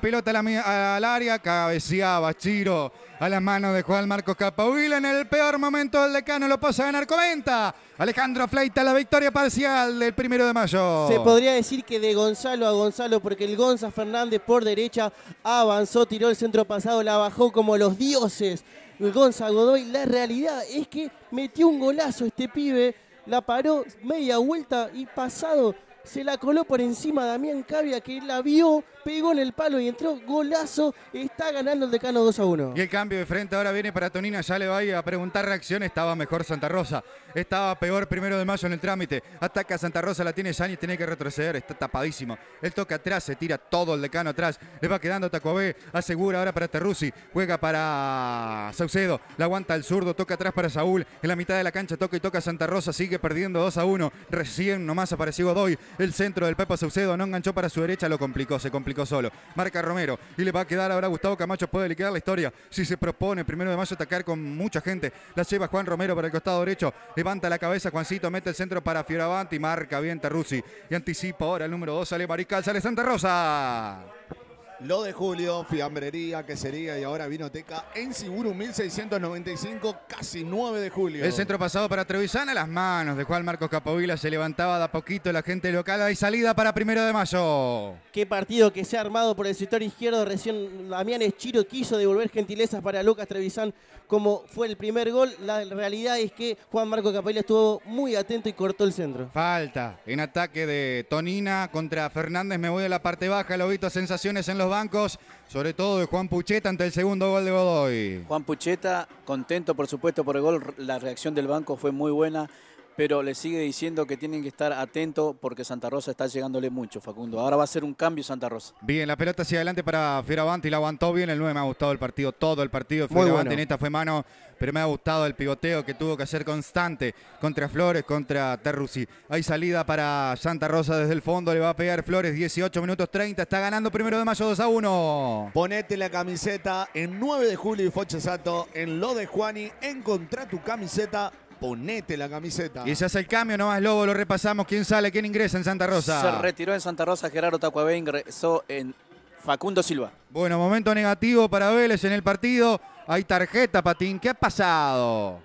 Pelota al área, cabeceaba Chiro a las manos de Juan Marcos Capauil en el peor momento del decano, lo pasa a ganar Comenta. Alejandro Fleita, la victoria parcial del primero de mayo. Se podría decir que de Gonzalo a Gonzalo, porque el Gonza Fernández por derecha avanzó, tiró el centro pasado, la bajó como los dioses. Gonza Godoy, la realidad es que metió un golazo este pibe, la paró media vuelta y pasado se la coló por encima Damián Cavia que la vio, pegó en el palo y entró golazo, está ganando el decano 2 a 1. Y el cambio de frente ahora viene para Tonina, ya le va a, preguntar reacción, estaba mejor Santa Rosa, estaba peor primero de mayo en el trámite, ataca Santa Rosa, la tiene Yanni, tiene que retroceder, está tapadísimo, él toca atrás, se tira todo el decano atrás, le va quedando Tacobé, asegura ahora para Terrusi, juega para Saucedo, la aguanta el zurdo, toca atrás para Saúl, en la mitad de la cancha toca y toca Santa Rosa, sigue perdiendo 2 a 1, recién nomás apareció Godoy, el centro del Papa Saucedo no enganchó para su derecha, lo complicó, se complicó solo. Marca Romero y le va a quedar ahora Gustavo Camacho. Puede liquidar la historia si se propone. Primero de mayo atacar con mucha gente. La lleva Juan Romero para el costado derecho. Levanta la cabeza Juancito, mete el centro para Fioravanti. Marca bien Terruci. y anticipa ahora el número dos, Sale Mariscal, sale Santa Rosa. Lo de Julio, Fiambrería, sería y ahora Vinoteca en seguro 1695, casi 9 de julio. El centro pasado para Trevisan a las manos de Juan Marcos Capovila. Se levantaba de a poquito la gente local. Hay salida para primero de mayo. Qué partido que se ha armado por el sector izquierdo. Recién Damián Eschiro quiso devolver gentilezas para Lucas Trevisan como fue el primer gol. La realidad es que Juan Marcos Capovila estuvo muy atento y cortó el centro. Falta en ataque de Tonina contra Fernández. Me voy a la parte baja. lo visto, sensaciones en los bancos, sobre todo de Juan Pucheta ante el segundo gol de Godoy. Juan Pucheta, contento por supuesto por el gol, la reacción del banco fue muy buena pero le sigue diciendo que tienen que estar atentos porque Santa Rosa está llegándole mucho, Facundo. Ahora va a ser un cambio Santa Rosa. Bien, la pelota hacia adelante para y la aguantó bien el 9, me ha gustado el partido, todo el partido. Fioravanti bueno. fue mano, pero me ha gustado el pivoteo que tuvo que hacer constante contra Flores, contra Terrusi. Hay salida para Santa Rosa desde el fondo, le va a pegar Flores, 18 minutos 30, está ganando primero de mayo 2 a 1. Ponete la camiseta en 9 de julio y Foche Sato, en lo de Juani, encontrá tu camiseta ponete la camiseta. Y se hace el cambio nomás, Lobo, lo repasamos. ¿Quién sale? ¿Quién ingresa en Santa Rosa? Se retiró en Santa Rosa Gerardo Tacuabé, ingresó en Facundo Silva. Bueno, momento negativo para Vélez en el partido. Hay tarjeta, Patín. ¿Qué ha pasado?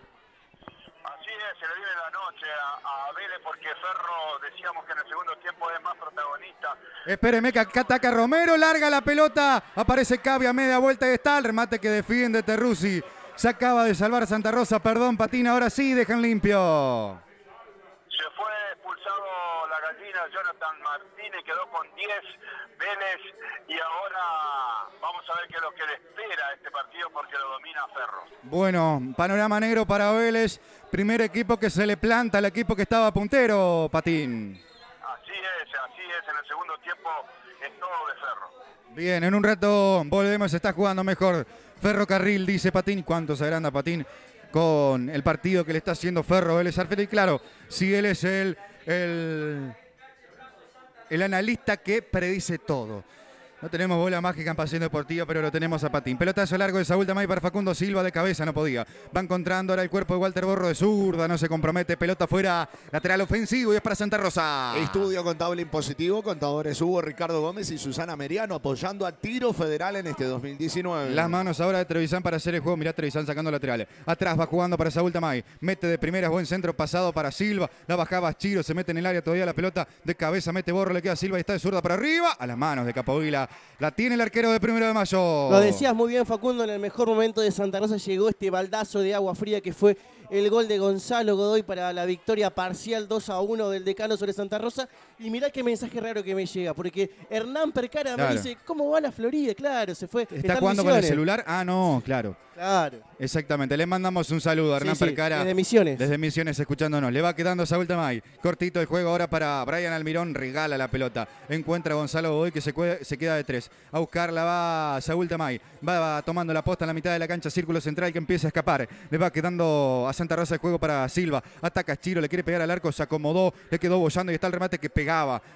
Así es, se le viene la noche a, Vélez porque Ferro, decíamos que en el segundo tiempo es más protagonista. Espéreme que ataca Romero, larga la pelota. Aparece Cavi a media vuelta y está el remate que defiende Terrusi. Se acaba de salvar Santa Rosa, perdón, patina, ahora sí, dejan limpio. Se fue expulsado la gallina Jonathan Martínez, quedó con 10 Vélez y ahora vamos a ver qué es lo que le espera a este partido porque lo domina Ferro. Bueno, panorama negro para Vélez, primer equipo que se le planta al equipo que estaba puntero, Patín. Así es, así es, en el segundo tiempo es todo de Ferro. Bien, en un rato volvemos, está jugando mejor Ferrocarril, dice Patín. ¿Cuánto se agranda Patín con el partido que le está haciendo Ferro? Él es Y claro, si él es el, el, el analista que predice todo. No tenemos bola mágica en pasión deportiva, pero lo tenemos a patín. Pelotazo largo de Saúl Tamay para Facundo Silva de cabeza, no podía. Va encontrando ahora el cuerpo de Walter Borro de zurda, no se compromete. Pelota fuera, lateral ofensivo y es para Santa Rosa. Estudio contable impositivo, contadores Hugo, Ricardo Gómez y Susana Meriano apoyando a tiro federal en este 2019. Las manos ahora de Trevisan para hacer el juego. Mirá Trevisan sacando laterales. Atrás va jugando para Saúl Tamay. Mete de primera, buen centro pasado para Silva. La bajaba Chiro, se mete en el área todavía la pelota de cabeza, mete Borro, le queda Silva y está de zurda para arriba. A las manos de Capovila. La tiene el arquero de Primero de Mayo. Lo decías muy bien, Facundo. En el mejor momento de Santa Rosa llegó este baldazo de agua fría que fue el gol de Gonzalo Godoy para la victoria parcial 2 a 1 del decano sobre Santa Rosa. Y mirá qué mensaje raro que me llega, porque Hernán Percara me dice, ¿cómo va la Florida? Claro, se fue. ¿Está, jugando con el celular? Ah, no, claro. Claro. Exactamente. Le mandamos un saludo a Hernán Percara. Desde Misiones. Desde Misiones escuchándonos. Le va quedando Saúl Saúl Cortito el juego ahora para Brian Almirón. Regala la pelota. Encuentra a Gonzalo Godoy que se, queda de tres. A buscarla va Saúl Tamay. Va, tomando la posta en la mitad de la cancha. Círculo central que empieza a escapar. Le va quedando a Santa Rosa el juego para Silva. Ataca Chiro. Le quiere pegar al arco. Se acomodó. Le quedó bollando y está el remate que pega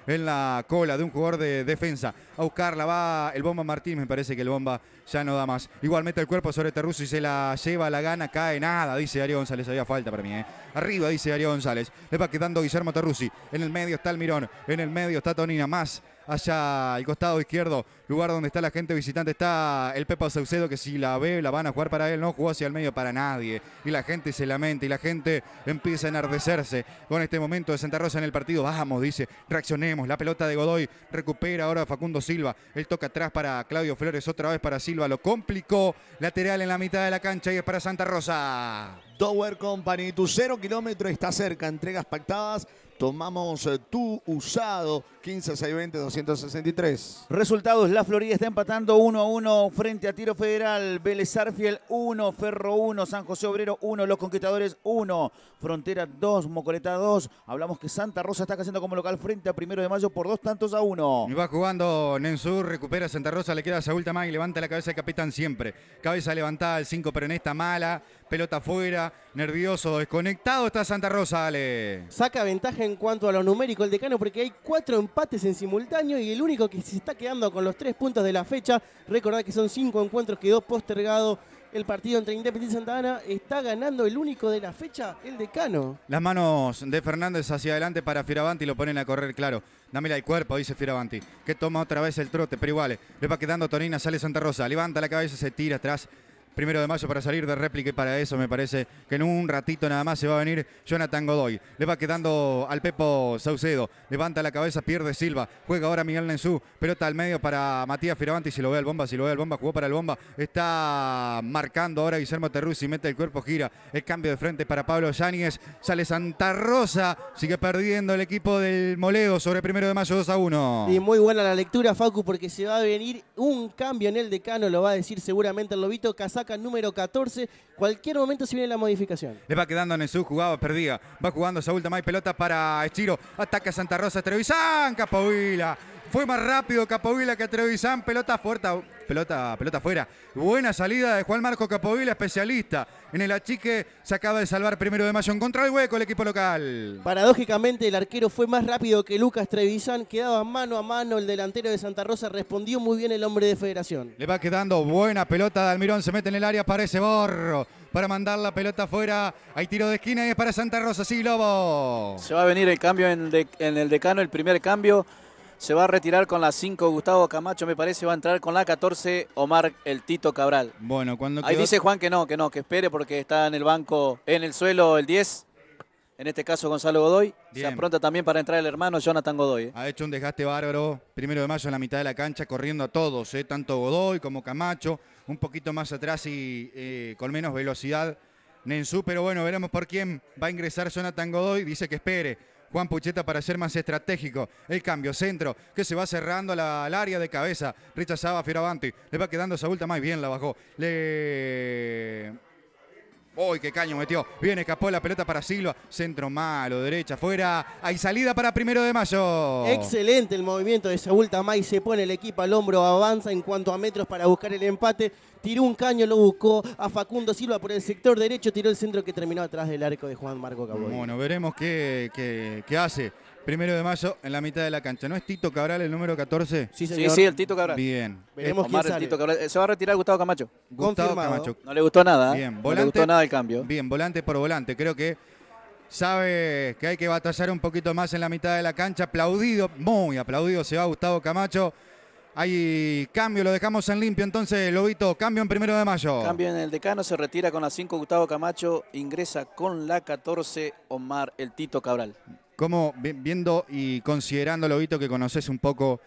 en la cola de un jugador de defensa. A buscarla va el Bomba Martín me parece que el Bomba ya no da más. igualmente el cuerpo sobre Terruso este y se la lleva, la gana, cae nada, dice Darío González. Había falta para mí, eh. Arriba, dice Darío González. Le va quedando Guillermo Terrusi. En el medio está el Mirón. en el medio está Tonina, más allá al costado izquierdo, lugar donde está la gente visitante, está el Pepa Saucedo que si la ve la van a jugar para él, no jugó hacia el medio para nadie y la gente se lamenta y la gente empieza a enardecerse con este momento de Santa Rosa en el partido, bajamos dice, reaccionemos, la pelota de Godoy recupera ahora Facundo Silva, él toca atrás para Claudio Flores, otra vez para Silva, lo complicó, lateral en la mitad de la cancha y es para Santa Rosa. Dower Company, tu cero kilómetro está cerca, entregas pactadas Tomamos eh, tu usado 15-620 263. Resultados: La Florida está empatando 1 a 1 frente a Tiro Federal. Vélez Arfiel 1, Ferro 1, San José Obrero 1, Los Conquistadores 1, Frontera 2, Mocoleta 2. Hablamos que Santa Rosa está cayendo como local frente a Primero de Mayo por dos tantos a uno. Y va jugando Nensur, recupera Santa Rosa, le queda a Saúl Tamay, levanta la cabeza el capitán siempre. Cabeza levantada, el 5 pero en esta mala pelota afuera, nervioso, desconectado está Santa Rosa, Ale. Saca ventaja en cuanto a lo numérico el decano porque hay cuatro empates en simultáneo y el único que se está quedando con los tres puntos de la fecha, recordad que son cinco encuentros, quedó postergado el partido entre Independiente y Santa Ana está ganando el único de la fecha, el decano. Las manos de Fernández hacia adelante para Firavanti lo ponen a correr, claro. Dámela el cuerpo, dice Firavanti, que toma otra vez el trote, pero igual, le va quedando Tonina, sale Santa Rosa, levanta la cabeza, se tira atrás primero de mayo para salir de réplica y para eso me parece que en un ratito nada más se va a venir Jonathan Godoy. Le va quedando al Pepo Saucedo, levanta la cabeza, pierde Silva, juega ahora Miguel Nenzú, pelota al medio para Matías Firavanti, si lo ve al bomba, si lo ve al bomba, jugó para el bomba, está marcando ahora Guillermo y mete el cuerpo, gira, el cambio de frente para Pablo Yáñez, sale Santa Rosa, sigue perdiendo el equipo del Moleo sobre primero de mayo 2 a 1. Y muy buena la lectura, Facu, porque se va a venir un cambio en el decano, lo va a decir seguramente el Lobito Casaco número 14. Cualquier momento se viene la modificación. Le va quedando en su jugada perdida. Va jugando Saúl Tamay, pelota para Estiro. Ataca Santa Rosa, Trevisan, Capovila. Fue más rápido Capovila que Trevisan. Pelota fuerte, pelota, pelota fuera. Buena salida de Juan Marco Capovila, especialista. En el achique se acaba de salvar primero de mayo. en contra el hueco el equipo local. Paradójicamente, el arquero fue más rápido que Lucas Trevisan. Quedaba mano a mano el delantero de Santa Rosa. Respondió muy bien el hombre de Federación. Le va quedando buena pelota de Almirón. Se mete en el área, para ese borro. Para mandar la pelota fuera, Hay tiro de esquina y es para Santa Rosa. Sí, Lobo. Se va a venir el cambio en el decano, el primer cambio. Se va a retirar con la 5 Gustavo Camacho, me parece, va a entrar con la 14 Omar el Tito Cabral. Bueno, cuando Ahí dice Juan que no, que no, que espere porque está en el banco, en el suelo el 10. En este caso Gonzalo Godoy. Se apronta también para entrar el hermano Jonathan Godoy. Eh. Ha hecho un desgaste bárbaro. Primero de mayo en la mitad de la cancha corriendo a todos, eh, tanto Godoy como Camacho. Un poquito más atrás y eh, con menos velocidad Nensú. Pero bueno, veremos por quién va a ingresar Jonathan Godoy. Dice que espere. Juan Pucheta para ser más estratégico. El cambio, centro, que se va cerrando al área de cabeza. Rechazaba Fioravanti. Le va quedando esa vuelta. más bien, la bajó. Le ¡Uy, qué caño metió! Viene, escapó la pelota para Silva. Centro malo, derecha, fuera. Hay salida para primero de mayo. Excelente el movimiento de Saúl Tamay. Se pone el equipo al hombro, avanza en cuanto a metros para buscar el empate. Tiró un caño, lo buscó a Facundo Silva por el sector derecho. Tiró el centro que terminó atrás del arco de Juan Marco Caboy. Bueno, veremos qué, qué hace Primero de mayo, en la mitad de la cancha. ¿No es Tito Cabral el número 14? Sí, Sí, sí, el Tito Cabral. Bien. Veremos quién sale. Eh, se va a retirar Gustavo Camacho. Gustavo Camacho. No le gustó nada. ¿eh? no le gustó nada el cambio. Bien, volante por volante. Creo que sabe que hay que batallar un poquito más en la mitad de la cancha. Aplaudido, muy aplaudido se va Gustavo Camacho. Hay cambio, lo dejamos en limpio entonces, Lobito, cambio en primero de mayo. Cambio en el decano, se retira con la 5 Gustavo Camacho, ingresa con la 14 Omar el Tito Cabral cómo viendo y considerando, Lobito, que conoces un poco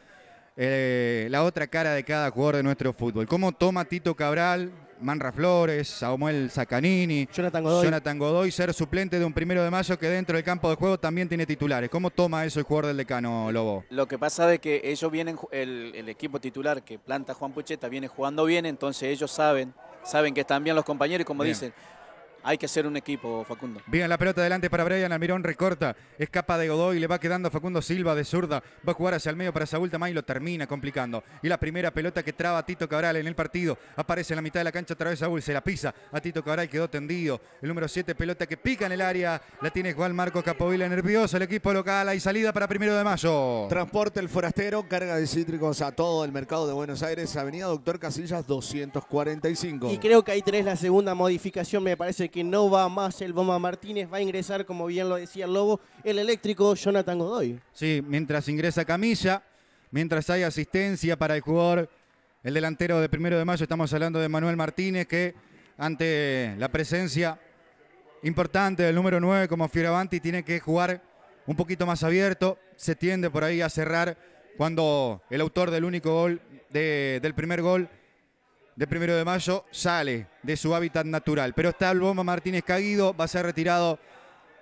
eh, la otra cara de cada jugador de nuestro fútbol, cómo toma Tito Cabral, Manra Flores, Samuel Sacanini, Jonathan Godoy. ser suplente de un primero de mayo que dentro del campo de juego también tiene titulares. ¿Cómo toma eso el jugador del decano, Lobo? Lo que pasa es que ellos vienen, el, equipo titular que planta Juan Pucheta viene jugando bien, entonces ellos saben, saben que están bien los compañeros como dicen hay que ser un equipo, Facundo. Bien, la pelota adelante para Brian Almirón, recorta, escapa de Godoy, le va quedando Facundo Silva de zurda, va a jugar hacia el medio para Saúl Tamay y lo termina complicando. Y la primera pelota que traba a Tito Cabral en el partido, aparece en la mitad de la cancha través de Saúl, se la pisa a Tito Cabral, quedó tendido. El número 7, pelota que pica en el área, la tiene Juan Marco Capovila, nervioso el equipo local, hay salida para primero de mayo. Transporte el forastero, carga de cítricos a todo el mercado de Buenos Aires, Avenida Doctor Casillas 245. Y creo que ahí tres la segunda modificación, me parece que no va más el Bomba Martínez, va a ingresar, como bien lo decía el Lobo, el eléctrico Jonathan Godoy. Sí, mientras ingresa Camilla, mientras hay asistencia para el jugador, el delantero de primero de mayo, estamos hablando de Manuel Martínez, que ante la presencia importante del número 9 como Fioravanti, tiene que jugar un poquito más abierto, se tiende por ahí a cerrar cuando el autor del único gol, del primer gol, de primero de mayo sale de su hábitat natural. Pero está el Bomba Martínez Caguido, va a ser retirado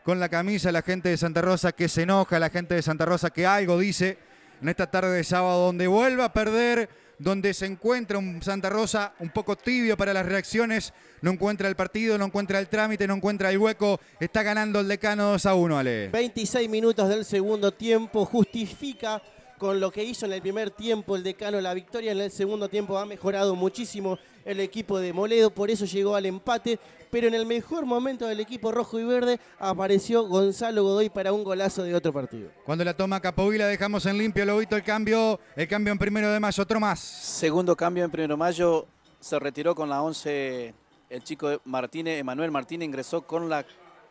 con la camisa. La gente de Santa Rosa que se enoja, la gente de Santa Rosa que algo dice en esta tarde de sábado, donde vuelve a perder, donde se encuentra un Santa Rosa un poco tibio para las reacciones. No encuentra el partido, no encuentra el trámite, no encuentra el hueco. Está ganando el decano 2 a 1, Ale. 26 minutos del segundo tiempo, justifica con lo que hizo en el primer tiempo el decano, la victoria en el segundo tiempo ha mejorado muchísimo el equipo de Moledo, por eso llegó al empate, pero en el mejor momento del equipo rojo y verde apareció Gonzalo Godoy para un golazo de otro partido. Cuando la toma Capovila dejamos en limpio, Lobito, el cambio, el cambio en primero de mayo, otro más. Segundo cambio en primero de mayo, se retiró con la 11 el chico Martínez, Emanuel Martínez ingresó con la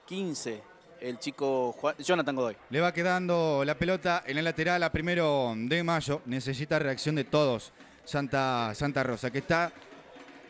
15 el chico Jonathan Godoy. Le va quedando la pelota en el lateral a primero de mayo. Necesita reacción de todos. Santa, Santa Rosa, que está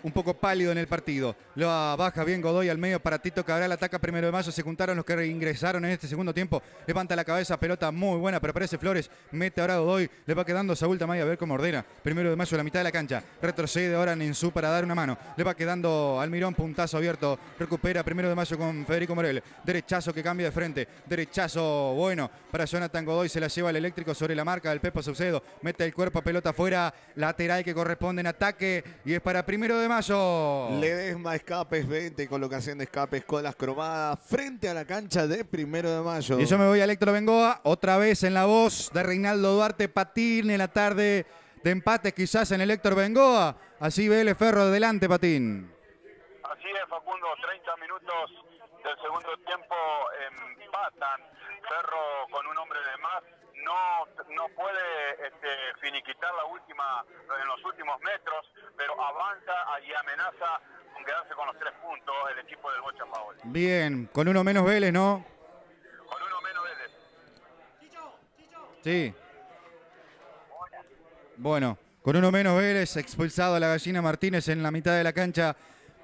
un poco pálido en el partido. Lo baja bien Godoy al medio para Tito Cabral, ataca primero de mayo, se juntaron los que ingresaron en este segundo tiempo, levanta la cabeza, pelota muy buena, pero aparece Flores, mete ahora Godoy, le va quedando Saúl Tamaya, a ver cómo ordena, primero de mayo la mitad de la cancha, retrocede ahora Nensú para dar una mano, le va quedando Almirón, puntazo abierto, recupera primero de mayo con Federico Morel, derechazo que cambia de frente, derechazo bueno para Jonathan Godoy, se la lleva el eléctrico sobre la marca del Pepo Sucedo mete el cuerpo, pelota afuera, lateral que corresponde en ataque y es para primero de mayo mayo. Ledesma Escapes 20, colocación de escapes, las cromadas, frente a la cancha de primero de mayo. Y yo me voy a Electro Bengoa, otra vez en la voz de Reinaldo Duarte Patín en la tarde de empates, quizás en Bengoa. Así ve Ferro adelante, Patín. Así es, Facundo, 30 minutos del segundo tiempo empatan. Ferro con un hombre de más no, puede este, finiquitar la última, en los últimos metros, pero avanza y amenaza con quedarse con los tres puntos el equipo del Bocha Paoli. Bien, con uno menos Vélez, ¿no? Con uno menos Vélez. Sí. Bueno, con uno menos Vélez, expulsado a la gallina Martínez en la mitad de la cancha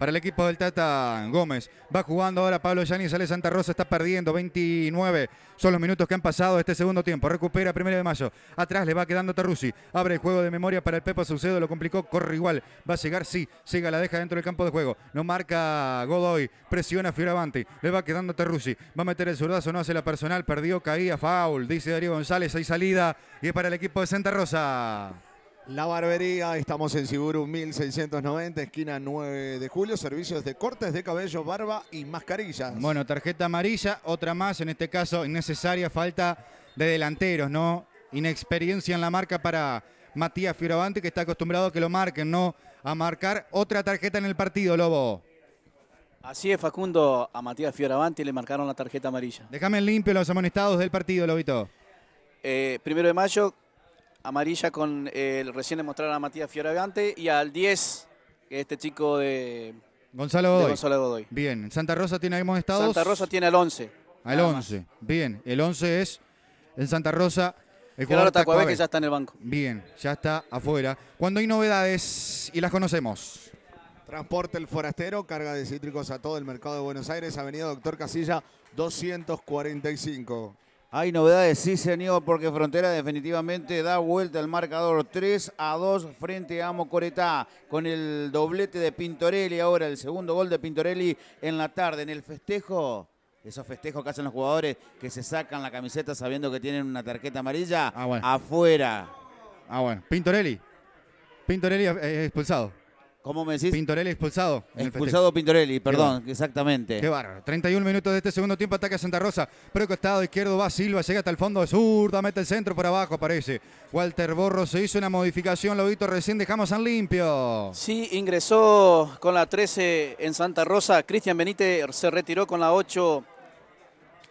para el equipo del Tata Gómez. Va jugando ahora Pablo Yanis, sale Santa Rosa, está perdiendo 29. Son los minutos que han pasado este segundo tiempo. Recupera primero de mayo. Atrás le va quedando Tarrusi. Abre el juego de memoria para el Pepo. Saucedo, lo complicó, corre igual. Va a llegar, sí, llega, la deja dentro del campo de juego. No marca Godoy, presiona Fioravanti. Le va quedando Tarrusi. Va a meter el zurdazo, no hace la personal, perdió, caía, foul, dice Darío González. Hay salida y es para el equipo de Santa Rosa. La barbería, estamos en Siburu 1690, esquina 9 de julio, servicios de cortes de cabello, barba y mascarillas. Bueno, tarjeta amarilla, otra más, en este caso innecesaria, falta de delanteros, ¿no? Inexperiencia en la marca para Matías Fioravanti, que está acostumbrado a que lo marquen, ¿no? A marcar otra tarjeta en el partido, Lobo. Así es, Facundo, a Matías Fioravanti le marcaron la tarjeta amarilla. Déjame limpio los amonestados del partido, Lobito. Eh, primero de mayo, amarilla con el eh, recién demostrado a Matías Fioravante y al 10, que este chico de Gonzalo, Godoy. Gonzalo Bien, Santa Rosa tiene, hemos estado. Santa Rosa tiene al 11. Al 11, bien, el 11 es en Santa Rosa. El jugador que ya está en el banco. Bien, ya está afuera. Cuando hay novedades y las conocemos. Transporte el forastero, carga de cítricos a todo el mercado de Buenos Aires, Avenida Doctor Casilla 245. Hay novedades, sí señor, porque Frontera definitivamente da vuelta al marcador 3 a 2 frente a Amo Coretá con el doblete de Pintorelli ahora, el segundo gol de Pintorelli en la tarde, en el festejo. Esos festejos que hacen los jugadores que se sacan la camiseta sabiendo que tienen una tarjeta amarilla ah, afuera. Ah, bueno. Pintorelli. Pintorelli expulsado. ¿Cómo me decís? Pintorelli expulsado. Expulsado Pintorelli, perdón, exactamente. Qué bárbaro. 31 minutos de este segundo tiempo, ataque a Santa Rosa. Pero costado izquierdo va Silva, llega hasta el fondo de zurda, mete el centro por abajo, parece. Walter Borro se hizo una modificación, lo visto recién, dejamos en limpio. Sí, ingresó con la 13 en Santa Rosa. Cristian Benítez se retiró con la 8,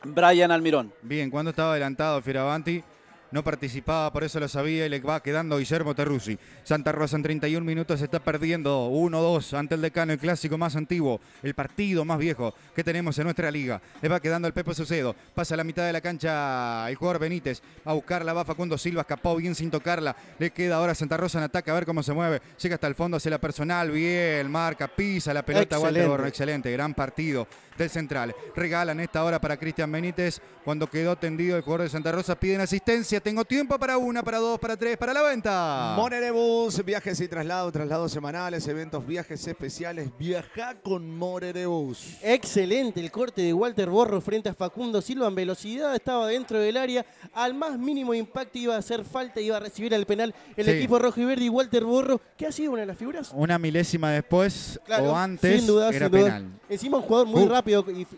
Brian Almirón. Bien, ¿cuándo estaba adelantado Firavanti? no participaba, por eso lo sabía y le va quedando Guillermo Terruzzi. Santa Rosa en 31 minutos se está perdiendo 1-2 ante el decano, el clásico más antiguo, el partido más viejo que tenemos en nuestra liga. Le va quedando el Pepe Sucedo, pasa a la mitad de la cancha el jugador Benítez, a buscarla va Facundo Silva, escapó bien sin tocarla, le queda ahora Santa Rosa en ataque, a ver cómo se mueve, llega hasta el fondo, hacia la personal, bien, marca, pisa la pelota, excelente. excelente, gran partido el central. Regalan esta hora para Cristian Benítez. Cuando quedó tendido el jugador de Santa Rosa, piden asistencia. Tengo tiempo para una, para dos, para tres, para la venta. Morerebus, viajes y traslados, traslados semanales, eventos, viajes especiales. Viaja con Moredebus Excelente el corte de Walter Borro frente a Facundo Silva en velocidad. Estaba dentro del área. Al más mínimo impacto iba a hacer falta, iba a recibir al penal el equipo rojo y verde y Walter Borro, ¿Qué ha sido una de las figuras. Una milésima después o antes sin duda, era penal. Encima un jugador muy rápido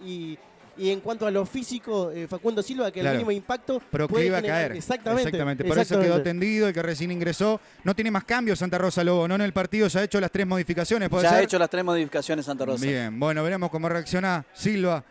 y, en cuanto a lo físico, eh, Facundo Silva, que el mínimo impacto. Pero que iba a caer. Exactamente. Por eso quedó tendido, el que recién ingresó. No tiene más cambios Santa Rosa Lobo, ¿no? En el partido Se ha hecho las tres modificaciones. Se ya ha hecho las tres modificaciones Santa Rosa. Bien, bueno, veremos cómo reacciona Silva.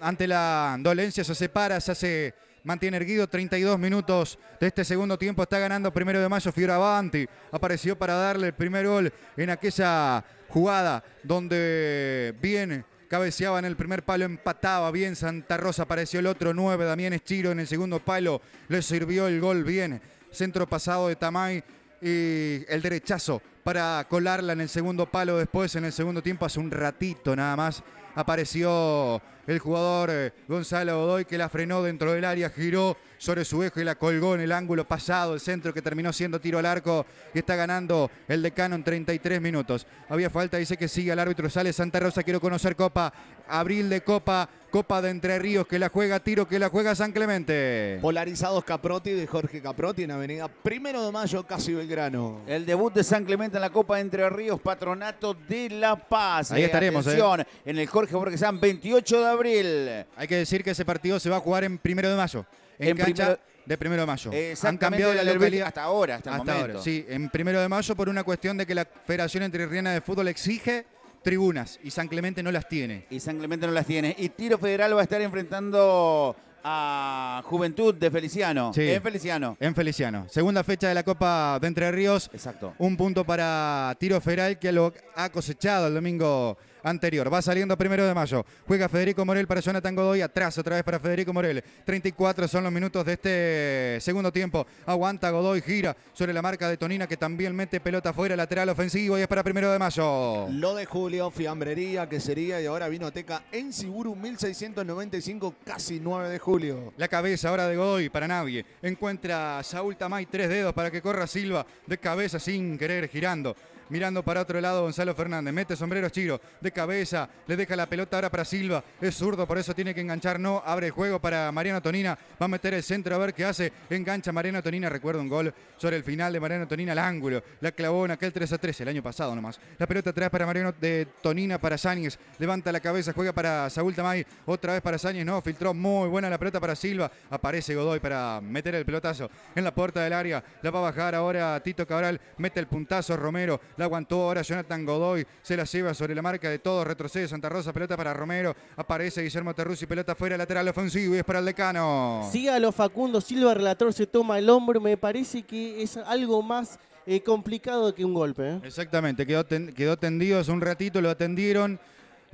Ante la dolencia se separa, se hace. Mantiene erguido 32 minutos de este segundo tiempo. Está ganando primero de mayo Fiora Avanti. Apareció para darle el primer gol en aquella jugada donde viene cabeceaba en el primer palo, empataba bien Santa Rosa, apareció el otro 9, Damián Estiro en el segundo palo, le sirvió el gol bien, centro pasado de Tamay y el derechazo para colarla en el segundo palo después, en el segundo tiempo, hace un ratito nada más, apareció el jugador eh, Gonzalo Godoy que la frenó dentro del área, giró sobre su eje y la colgó en el ángulo pasado, el centro que terminó siendo tiro al arco que está ganando el decano en 33 minutos. Había falta, dice que sigue al árbitro, sale Santa Rosa, quiero conocer Copa, abril de Copa, Copa de Entre Ríos, que la juega Tiro, que la juega San Clemente. Polarizados Caproti de Jorge Caproti en Avenida Primero de Mayo, casi Belgrano. El debut de San Clemente en la Copa de Entre Ríos, Patronato de La Paz. Ahí eh, estaremos, ¿eh? En el Jorge Borgesán, 28 de abril. Hay que decir que ese partido se va a jugar en Primero de Mayo en, cancha de primero de mayo. Han cambiado la localidad hasta ahora, hasta, Ahora, sí, en primero de mayo por una cuestión de que la Federación Entre Entrerriana de Fútbol exige tribunas y San Clemente no las tiene. Y San Clemente no las tiene. Y Tiro Federal va a estar enfrentando a Juventud de Feliciano. en Feliciano. En Feliciano. Segunda fecha de la Copa de Entre Ríos. Exacto. Un punto para Tiro Federal que lo ha cosechado el domingo anterior. Va saliendo primero de mayo. Juega Federico Morel para Jonathan Godoy. Atrás otra vez para Federico Morel. 34 son los minutos de este segundo tiempo. Aguanta Godoy, gira sobre la marca de Tonina que también mete pelota fuera, lateral ofensivo y es para primero de mayo. Lo de Julio, fiambrería que sería y ahora vinoteca en Siburu 1695, casi 9 de julio. La cabeza ahora de Godoy para nadie Encuentra Saúl Tamay tres dedos para que corra Silva de cabeza sin querer girando mirando para otro lado Gonzalo Fernández, mete sombrero Chiro, de cabeza, le deja la pelota ahora para Silva, es zurdo, por eso tiene que enganchar, no, abre el juego para Mariano Tonina, va a meter el centro a ver qué hace, engancha Mariano Tonina, recuerda un gol sobre el final de Mariano Tonina al ángulo, la clavó en aquel 3 a 3 el año pasado nomás, la pelota atrás para Mariano de Tonina, para Sáñez, levanta la cabeza, juega para Saúl Tamay, otra vez para Sáñez, no, filtró muy buena la pelota para Silva, aparece Godoy para meter el pelotazo en la puerta del área, la va a bajar ahora Tito Cabral, mete el puntazo Romero, la aguantó ahora Jonathan Godoy. Se la lleva sobre la marca de todos. Retrocede Santa Rosa. Pelota para Romero. Aparece Guillermo Y Pelota fuera lateral ofensivo y es para el decano. los Facundo Silva. Relator se toma el hombro. Me parece que es algo más eh, complicado que un golpe. ¿eh? Exactamente. Quedó, quedó tendido hace un ratito. Lo atendieron.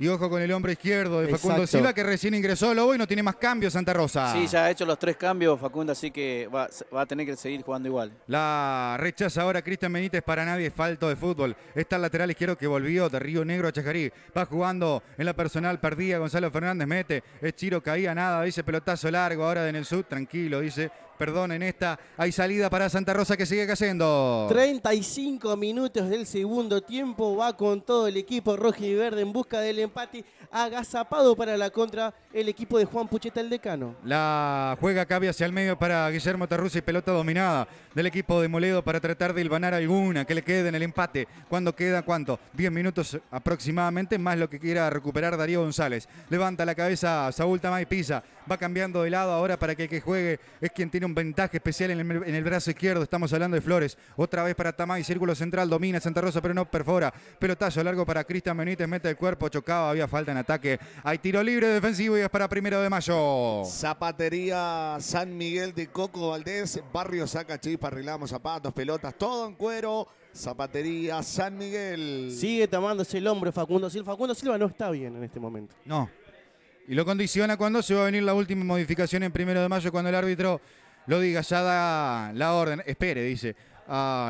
Y ojo con el hombre izquierdo de Facundo Silva, que recién ingresó Lobo y no tiene más cambios Santa Rosa. Sí, ya ha hecho los tres cambios Facundo, así que va, a tener que seguir jugando igual. La rechaza ahora Cristian Benítez para nadie, falto de fútbol. Está el lateral izquierdo que volvió de Río Negro a Chajarí. Va jugando en la personal, perdida. Gonzalo Fernández, mete. Es Chiro, caía nada, dice pelotazo largo ahora en el sub, tranquilo, dice perdón, en esta hay salida para Santa Rosa que sigue cayendo. 35 minutos del segundo tiempo, va con todo el equipo rojo y verde en busca del empate, agazapado para la contra el equipo de Juan Pucheta, el decano. La juega cabe hacia el medio para Guillermo y pelota dominada del equipo de Moledo para tratar de hilvanar alguna que le quede en el empate. ¿Cuándo queda? ¿Cuánto? 10 minutos aproximadamente, más lo que quiera recuperar Darío González. Levanta la cabeza Saúl Tamay Pisa, va cambiando de lado ahora para que el que juegue es quien tiene un ventaje especial en el, brazo izquierdo. Estamos hablando de Flores. Otra vez para Tamay, círculo central, domina Santa Rosa, pero no perfora. Pelotazo largo para Cristian Benítez, mete el cuerpo, chocaba, había falta en ataque. Hay tiro libre defensivo y es para primero de mayo. Zapatería San Miguel de Coco Valdés, barrio saca chispa, arreglamos zapatos, pelotas, todo en cuero. Zapatería San Miguel. Sigue tomándose el hombre Facundo Silva. Facundo Silva no está bien en este momento. No, y lo condiciona cuando se va a venir la última modificación en primero de mayo, cuando el árbitro lo diga, ya da la orden. Espere, dice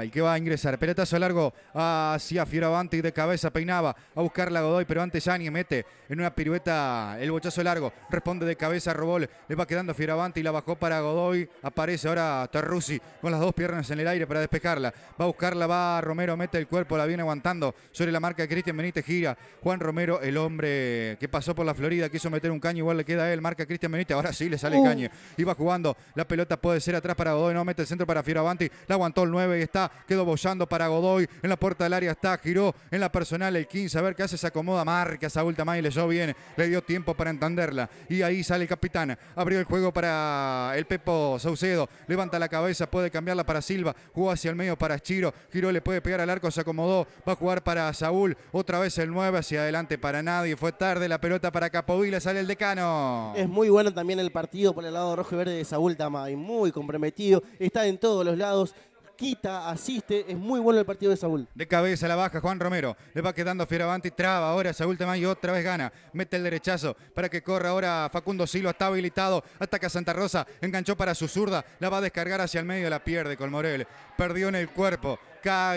y que va a ingresar. Pelotazo largo hacia Fioravanti de cabeza. Peinaba a buscarla Godoy, pero antes Yani mete en una pirueta el bochazo largo. Responde de cabeza Robol. Le va quedando Fioravanti y la bajó para Godoy. Aparece ahora Tarrusi con las dos piernas en el aire para despejarla. Va a buscarla, va Romero, mete el cuerpo, la viene aguantando sobre la marca de Cristian Benítez. Gira Juan Romero, el hombre que pasó por la Florida, quiso meter un caño, igual le queda a él. Marca Cristian Benítez, ahora sí le sale el uh. caño. Iba jugando, la pelota puede ser atrás para Godoy, no mete el centro para Fioravanti. La aguantó el 9 y está, quedó bollando para Godoy. En la puerta del área está, giró en la personal el 15. A ver qué hace, se acomoda, marca Saúl Tamay, le bien, le dio tiempo para entenderla. Y ahí sale el capitán, abrió el juego para el Pepo Saucedo. Levanta la cabeza, puede cambiarla para Silva. Jugó hacia el medio para Chiro. Giró, le puede pegar al arco, se acomodó. Va a jugar para Saúl. Otra vez el 9 hacia adelante para nadie. Fue tarde la pelota para Capovila. Sale el decano. Es muy bueno también el partido por el lado rojo y verde de Saúl Tamay. Muy comprometido. Está en todos los lados quita, asiste, es muy bueno el partido de Saúl. De cabeza la baja Juan Romero, le va quedando fieravanti, traba ahora Saúl y otra vez gana, mete el derechazo para que corra ahora Facundo Silo. está habilitado, ataca Santa Rosa, enganchó para su zurda, la va a descargar hacia el medio, la pierde Colmorel, perdió en el cuerpo,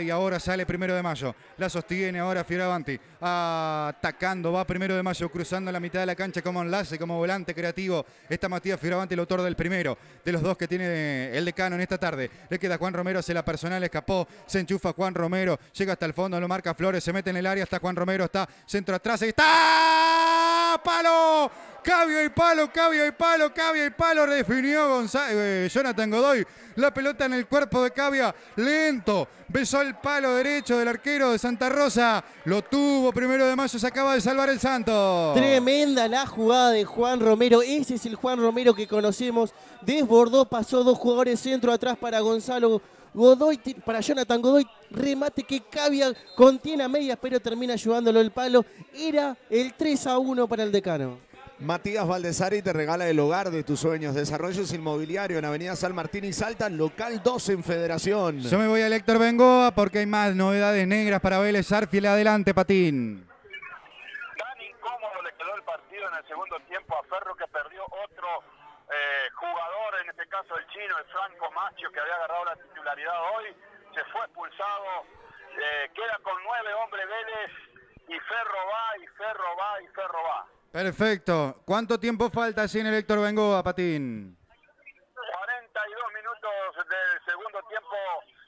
y ahora sale primero de mayo. La sostiene ahora Fioravanti. Atacando, va primero de mayo, cruzando la mitad de la cancha como enlace, como volante creativo. esta Matías Fioravanti, el autor del primero, de los dos que tiene el decano en esta tarde. Le queda Juan Romero, se la personal escapó, se enchufa Juan Romero, llega hasta el fondo, lo marca Flores, se mete en el área, está Juan Romero, está centro atrás, y está palo. Cabio y palo, cabio y palo, cabio y palo. Redefinió eh, Jonathan Godoy. La pelota en el cuerpo de Cabia. Lento. Besó el palo derecho del arquero de Santa Rosa. Lo tuvo primero de mayo. Se acaba de salvar el Santo. Tremenda la jugada de Juan Romero. Ese es el Juan Romero que conocemos. Desbordó, pasó dos jugadores centro atrás para Gonzalo Godoy para Jonathan Godoy, remate que cabia, contiene a medias, pero termina ayudándolo el palo. Era el 3 a 1 para el decano. Matías Valdesari te regala el hogar de tus sueños. Desarrollos Inmobiliario en Avenida San Martín y Salta, local 2 en Federación. Yo me voy a Héctor Bengoa porque hay más novedades negras para Vélez Arfiel. Adelante, Patín. Tan incómodo le quedó el partido en el segundo tiempo a Ferro que perdió otro jugador, en este caso el chino, el Franco Macho, que había agarrado la titularidad hoy, se fue expulsado, eh, queda con nueve hombres Vélez y Ferro va, y Ferro va, y Ferro va. Perfecto. ¿Cuánto tiempo falta sin el Héctor Bengoa, Patín? 42 minutos del segundo tiempo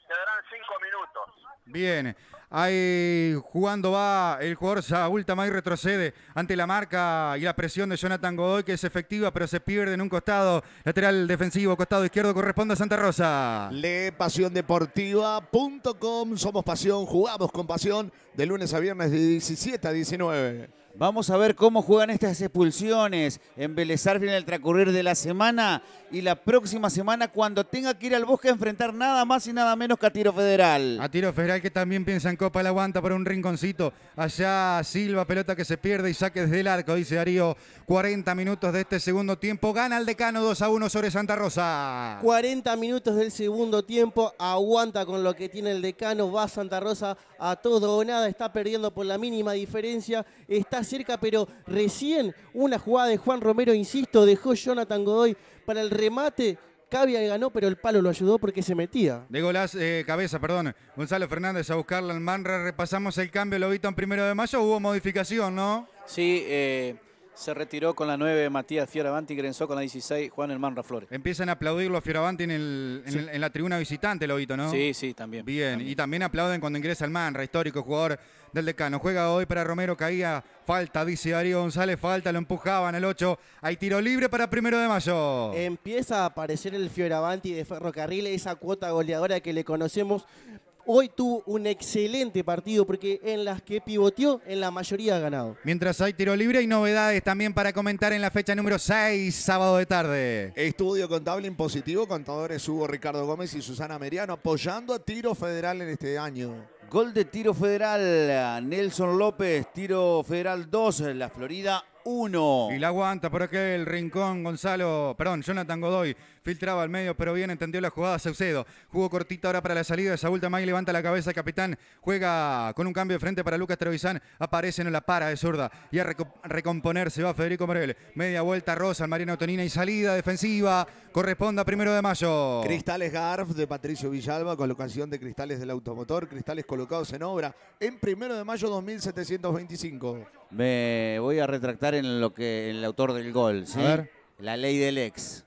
quedarán cinco minutos. Bien, ahí jugando va el jugador Saúl Tamay retrocede ante la marca y la presión de Jonathan Godoy que es efectiva pero se pierde en un costado lateral defensivo, costado izquierdo corresponde a Santa Rosa. Le pasiondeportiva.com, somos pasión, jugamos con pasión de lunes a viernes de 17 a 19. Vamos a ver cómo juegan estas expulsiones. Embelezar en el transcurrir de la semana y la próxima semana cuando tenga que ir al bosque a enfrentar nada más y nada menos que a Tiro Federal. A Tiro Federal que también piensa en Copa, la aguanta por un rinconcito. Allá Silva, pelota que se pierde y saque desde el arco, dice Darío. 40 minutos de este segundo tiempo. Gana el decano 2 a 1 sobre Santa Rosa. 40 minutos del segundo tiempo. Aguanta con lo que tiene el decano. Va Santa Rosa a todo o nada. Está perdiendo por la mínima diferencia. Está cerca, pero recién una jugada de Juan Romero, insisto, dejó Jonathan Godoy para el remate. Cavia ganó, pero el palo lo ayudó porque se metía. De golaz, eh, cabeza, perdón. Gonzalo Fernández a buscarla al Manra. Repasamos el cambio, lo en primero de mayo. Hubo modificación, ¿no? Sí, eh, se retiró con la 9 Matías Fioravanti, ingresó con la 16 Juan El Manra Flores. Empiezan a aplaudirlo a Fioravanti en, el, en, la tribuna visitante, Lobito, ¿no? Sí, sí, también. Bien, y también aplauden cuando ingresa el Manra, histórico jugador del decano. Juega hoy para Romero, caía falta, dice Darío González, falta, lo empujaban el 8. Hay tiro libre para primero de mayo. Empieza a aparecer el Fioravanti de Ferrocarril, esa cuota goleadora que le conocemos. Hoy tuvo un excelente partido porque en las que pivoteó, en la mayoría ha ganado. Mientras hay tiro libre hay novedades también para comentar en la fecha número 6, sábado de tarde. Estudio contable impositivo, contadores Hugo Ricardo Gómez y Susana Meriano apoyando a Tiro Federal en este año. Gol de tiro federal. Nelson López, tiro federal 2, la Florida 1. Y la aguanta por aquel rincón Gonzalo, perdón, Jonathan Godoy. Filtraba al medio, pero bien entendió la jugada Saucedo. Jugó cortita ahora para la salida de Saúl Tamay. Levanta la cabeza capitán. Juega con un cambio de frente para Lucas Trevisan. Aparece en la para de zurda. Y a recomponerse va Federico Morel. Media vuelta Rosa, Mariano Tonina y salida defensiva. Corresponde a primero de mayo. Cristales Garf de Patricio Villalba. Colocación de cristales del automotor. Cristales colocados en obra en primero de mayo 2725. Me voy a retractar en lo que el autor del gol. La ley del ex.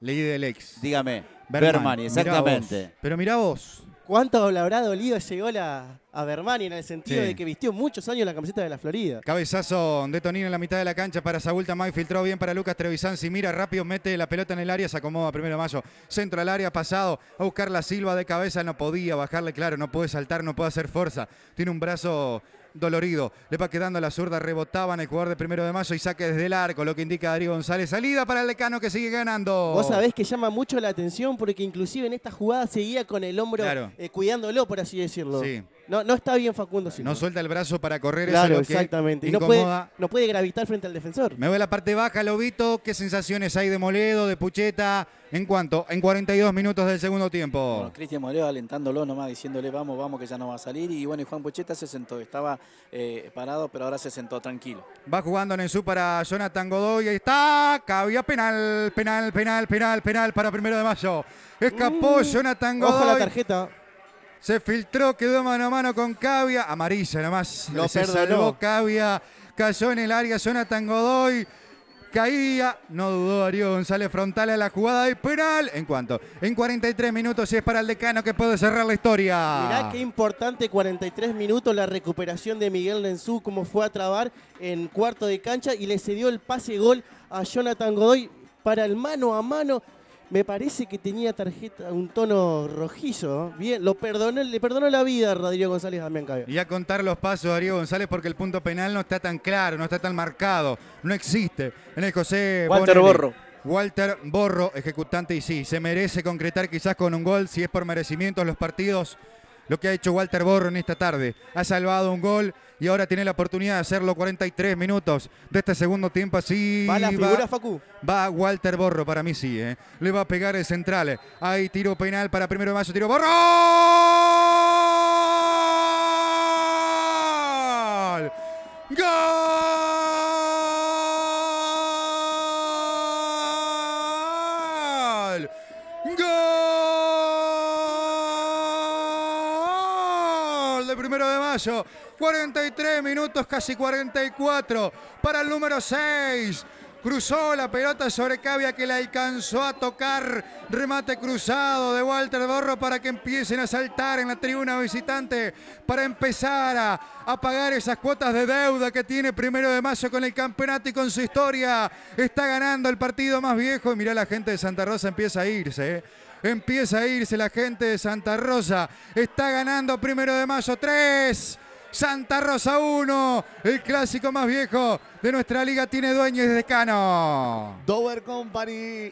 Leí del ex. Dígame. Bermani, exactamente. Pero mirá vos. ¿Cuánto le habrá llegó la, a Bermani en el sentido de que vistió muchos años la camiseta de la Florida? Cabezazo de Tonino en la mitad de la cancha para Saúl Tamay. Filtró bien para Lucas Trevisan. Si mira rápido, mete la pelota en el área, se acomoda primero Mayo. Centro al área, pasado a buscar la Silva de cabeza. No podía bajarle, claro, no puede saltar, no puede hacer fuerza. Tiene un brazo dolorido. Le va quedando la zurda, rebotaban en el jugador de primero de mayo y saque desde el arco, lo que indica Darío González. Salida para el decano que sigue ganando. Vos sabés que llama mucho la atención porque inclusive en esta jugada seguía con el hombro eh, cuidándolo, por así decirlo. No, está bien Facundo si No suelta el brazo para correr, claro, exactamente. y no puede, puede gravitar frente al defensor. Me voy a la parte baja, Lobito. ¿Qué sensaciones hay de Moledo, de Pucheta? ¿En cuánto? En 42 minutos del segundo tiempo. Bueno, Cristian Moledo alentándolo nomás, diciéndole vamos, vamos, que ya no va a salir. Y bueno, y Juan Pucheta se sentó. Estaba eh, parado, pero ahora se sentó tranquilo. Va jugando en su para Jonathan Godoy. Ahí está. Cabía penal, penal, penal, penal, penal para primero de mayo. Escapó mm, Jonathan Godoy. Ojo la tarjeta. Se filtró, quedó mano a mano con Cavia. Amarilla nomás. Lo se Cavia. Cayó en el área, Jonathan Godoy Caía, no dudó Darío González frontal a la jugada de penal. ¿En cuanto En 43 minutos si es para el decano que puede cerrar la historia. Mirá qué importante 43 minutos la recuperación de Miguel Lenzú, como fue a trabar en cuarto de cancha y le cedió el pase gol a Jonathan Godoy para el mano a mano me parece que tenía tarjeta, un tono rojizo. Bien, lo le perdonó la vida a Rodrigo González también. Y a contar los pasos a Rodrigo González porque el punto penal no está tan claro, no está tan marcado, no existe. En el José Walter Borro. Walter Borro, ejecutante, y sí, se merece concretar quizás con un gol, si es por merecimientos los partidos lo que ha hecho Walter Borro en esta tarde. Ha salvado un gol y ahora tiene la oportunidad de hacerlo 43 minutos de este segundo tiempo. Así va la figura, Facu. Va Walter Borro, para mí sí. ¿eh? Le va a pegar el central. Hay tiro penal para primero de mayo. Tiro Borro. ¡Gol! 43 minutos, casi 44 para el número 6. Cruzó la pelota sobre Cavia que la alcanzó a tocar. Remate cruzado de Walter Borro para que empiecen a saltar en la tribuna visitante. Para empezar a, pagar esas cuotas de deuda que tiene primero de mayo con el campeonato y con su historia. Está ganando el partido más viejo. Y mirá la gente de Santa Rosa empieza a irse. ¿eh? Empieza a irse la gente de Santa Rosa. Está ganando primero de mayo. 3. Santa Rosa 1. El clásico más viejo de nuestra liga tiene dueños de Cano. Dover Company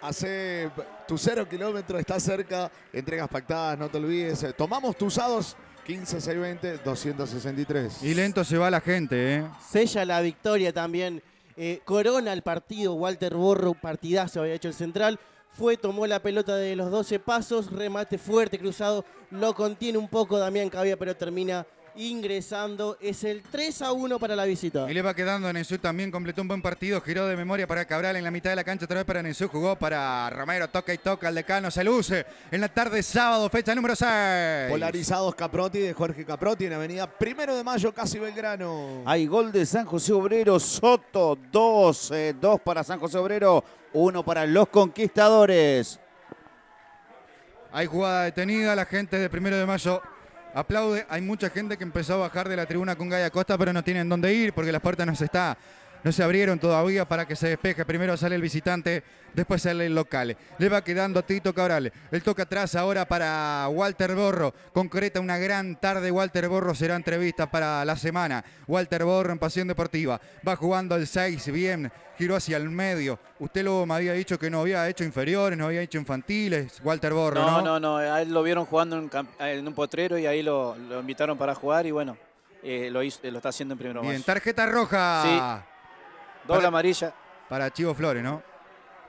hace tu cero kilómetro. está cerca, entregas pactadas, no te olvides. Tomamos tus usados 15, 20, 263. Y lento se va la gente, ¿eh? Sella la victoria también. Eh, corona el partido, Walter Borro, partidazo había hecho el central fue, tomó la pelota de los 12 pasos, remate fuerte, cruzado, lo contiene un poco Damián Cabía pero termina ingresando. Es el 3 a 1 para la visita. Y le va quedando a Nesú también. Completó un buen partido. Giró de memoria para Cabral en la mitad de la cancha. Otra vez para Nensú. Jugó para Romero. Toca y toca. El decano se luce en la tarde sábado. Fecha número 6. Polarizados Caproti de Jorge Caproti en Avenida Primero de Mayo, casi Belgrano. Hay gol de San José Obrero. Soto 2. 2 eh, para San José Obrero. 1 para los conquistadores. Hay jugada detenida, la gente de Primero de Mayo aplaude. Hay mucha gente que empezó a bajar de la tribuna con Gaia Costa, pero no tienen dónde ir porque la puerta no se está no se abrieron todavía para que se despeje. Primero sale el visitante, después sale el local. Le va quedando a Tito Cabral. El toca atrás ahora para Walter Borro. Concreta una gran tarde. Walter Borro será entrevista para la semana. Walter Borro en Pasión Deportiva. Va jugando el 6, bien, giró hacia el medio. Usted luego me había dicho que no había hecho inferiores, no había hecho infantiles, Walter Borro. No, no, no, no. él lo vieron jugando en, un eh, potrero y ahí lo, invitaron para jugar y bueno. Eh, lo, está haciendo en primero Bien, tarjeta roja amarilla. Para Chivo Flores, ¿no?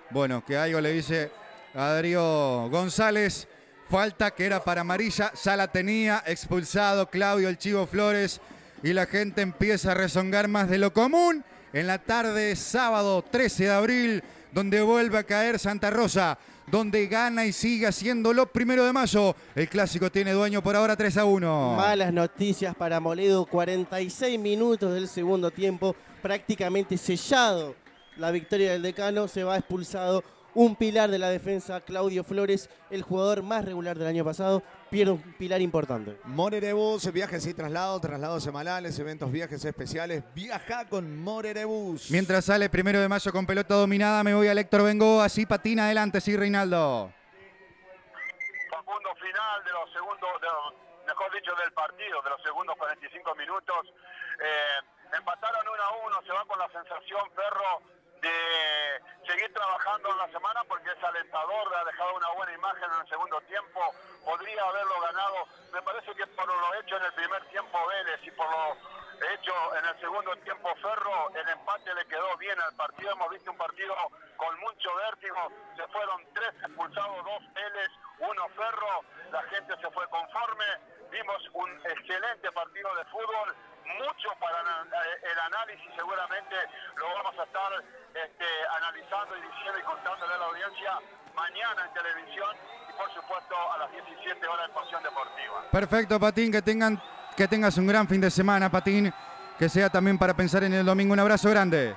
Bueno, que algo le dice Adrio González. Falta que era para amarilla, ya la tenía expulsado Claudio el Chivo Flores y la gente empieza a rezongar más de lo común en la tarde sábado 13 de abril, donde vuelve a caer Santa Rosa donde gana y sigue haciéndolo. Primero de mayo, el clásico tiene dueño por ahora 3 a 1. Malas noticias para Moledo, 46 minutos del segundo tiempo, prácticamente sellado la victoria del decano, se va expulsado un pilar de la defensa, Claudio Flores, el jugador más regular del año pasado, pierde un pilar importante. Morerebus, viajes y traslados, traslados semanales, eventos, viajes especiales, viaja con Morerebus. Mientras sale primero de mayo con pelota dominada, me voy a Héctor Bengoa, así patina adelante, sí Reinaldo. Segundo final de los segundos, mejor dicho del partido, de los segundos 45 minutos. Eh, empataron 1 a 1, se va con la sensación Ferro de seguir trabajando en la semana porque es alentador, ha dejado una buena imagen en el segundo tiempo, podría haberlo ganado, me parece que por lo hecho en el primer tiempo Vélez y por lo hecho en el segundo tiempo Ferro, el empate le quedó bien al partido, hemos visto un partido con mucho vértigo, se fueron tres expulsados, dos Vélez, uno Ferro, la gente se fue conforme, vimos un excelente partido de fútbol, mucho para eh, el análisis, seguramente lo vamos a estar este, analizando y diciendo y contándole a la audiencia mañana en televisión y por supuesto a las 17 horas en Pasión Deportiva. Perfecto, Patín, que tengan que tengas un gran fin de semana, Patín, que sea también para pensar en el domingo. Un abrazo grande.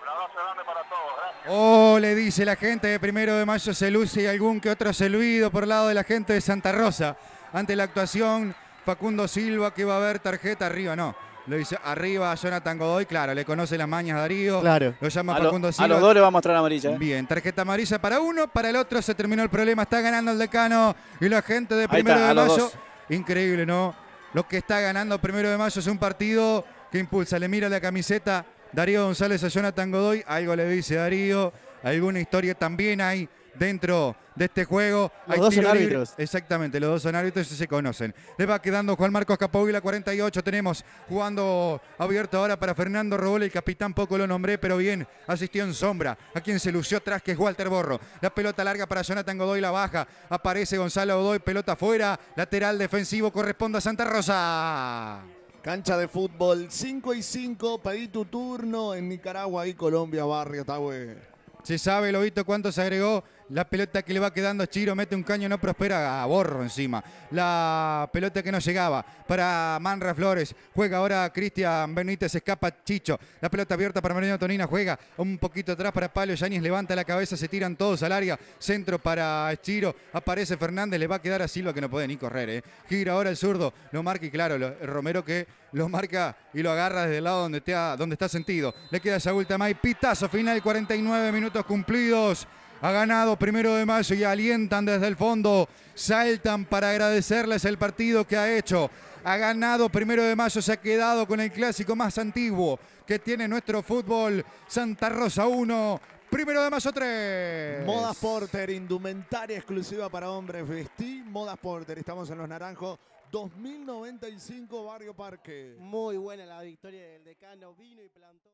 Un abrazo grande para todos, Oh, le dice la gente de Primero de Mayo se luce y algún que otro se por lado de la gente de Santa Rosa ante la actuación Facundo Silva que va a ver tarjeta arriba, no. Lo dice arriba a Jonathan Godoy, claro, le conoce las mañas a Darío. Claro. Lo llama Facundo Silva. A los dos le va a mostrar amarilla. ¿eh? Bien, tarjeta amarilla para uno, para el otro se terminó el problema. Está ganando el decano y la gente de primero de mayo. Increíble, ¿no? Lo que está ganando primero de mayo es un partido que impulsa. Le mira la camiseta Darío González a Jonathan Godoy. Algo le dice Darío. Alguna historia también hay dentro de este juego. Los dos son árbitros. Exactamente, los dos son árbitros y se conocen. Le va quedando Juan Marcos Capogui, 48 tenemos jugando abierto ahora para Fernando Robol, el capitán poco lo nombré, pero bien, asistió en sombra, a quien se lució atrás que es Walter Borro. La pelota larga para Jonathan Godoy, la baja, aparece Gonzalo Godoy, pelota afuera, lateral defensivo corresponde a Santa Rosa. Cancha de fútbol 5 y 5, pedí tu turno en Nicaragua y Colombia, Barrio Tahue. Se sabe, Lobito, cuánto se agregó la pelota que le va quedando a Chiro, mete un caño, no prospera. A Borro encima. La pelota que no llegaba para Manra Flores. Juega ahora Cristian Benítez, escapa Chicho. La pelota abierta para Mariano Tonina, juega un poquito atrás para Palo. Yáñez, levanta la cabeza, se tiran todos al área. Centro para Chiro. Aparece Fernández, le va a quedar a Silva que no puede ni correr. Eh. Gira ahora el zurdo, lo marca y claro, Romero que lo marca y lo agarra desde el lado donde, donde está sentido. Le queda a Saúl Tamay. Pitazo final, 49 minutos cumplidos ha ganado primero de mayo y alientan desde el fondo, saltan para agradecerles el partido que ha hecho. Ha ganado primero de mayo, se ha quedado con el clásico más antiguo que tiene nuestro fútbol. Santa Rosa 1, Primero de mayo 3. Moda Porter, indumentaria exclusiva para hombres. Vestí Moda Porter. Estamos en Los Naranjos, 2095, Barrio Parque. Muy buena la victoria del decano. Vino y plantó.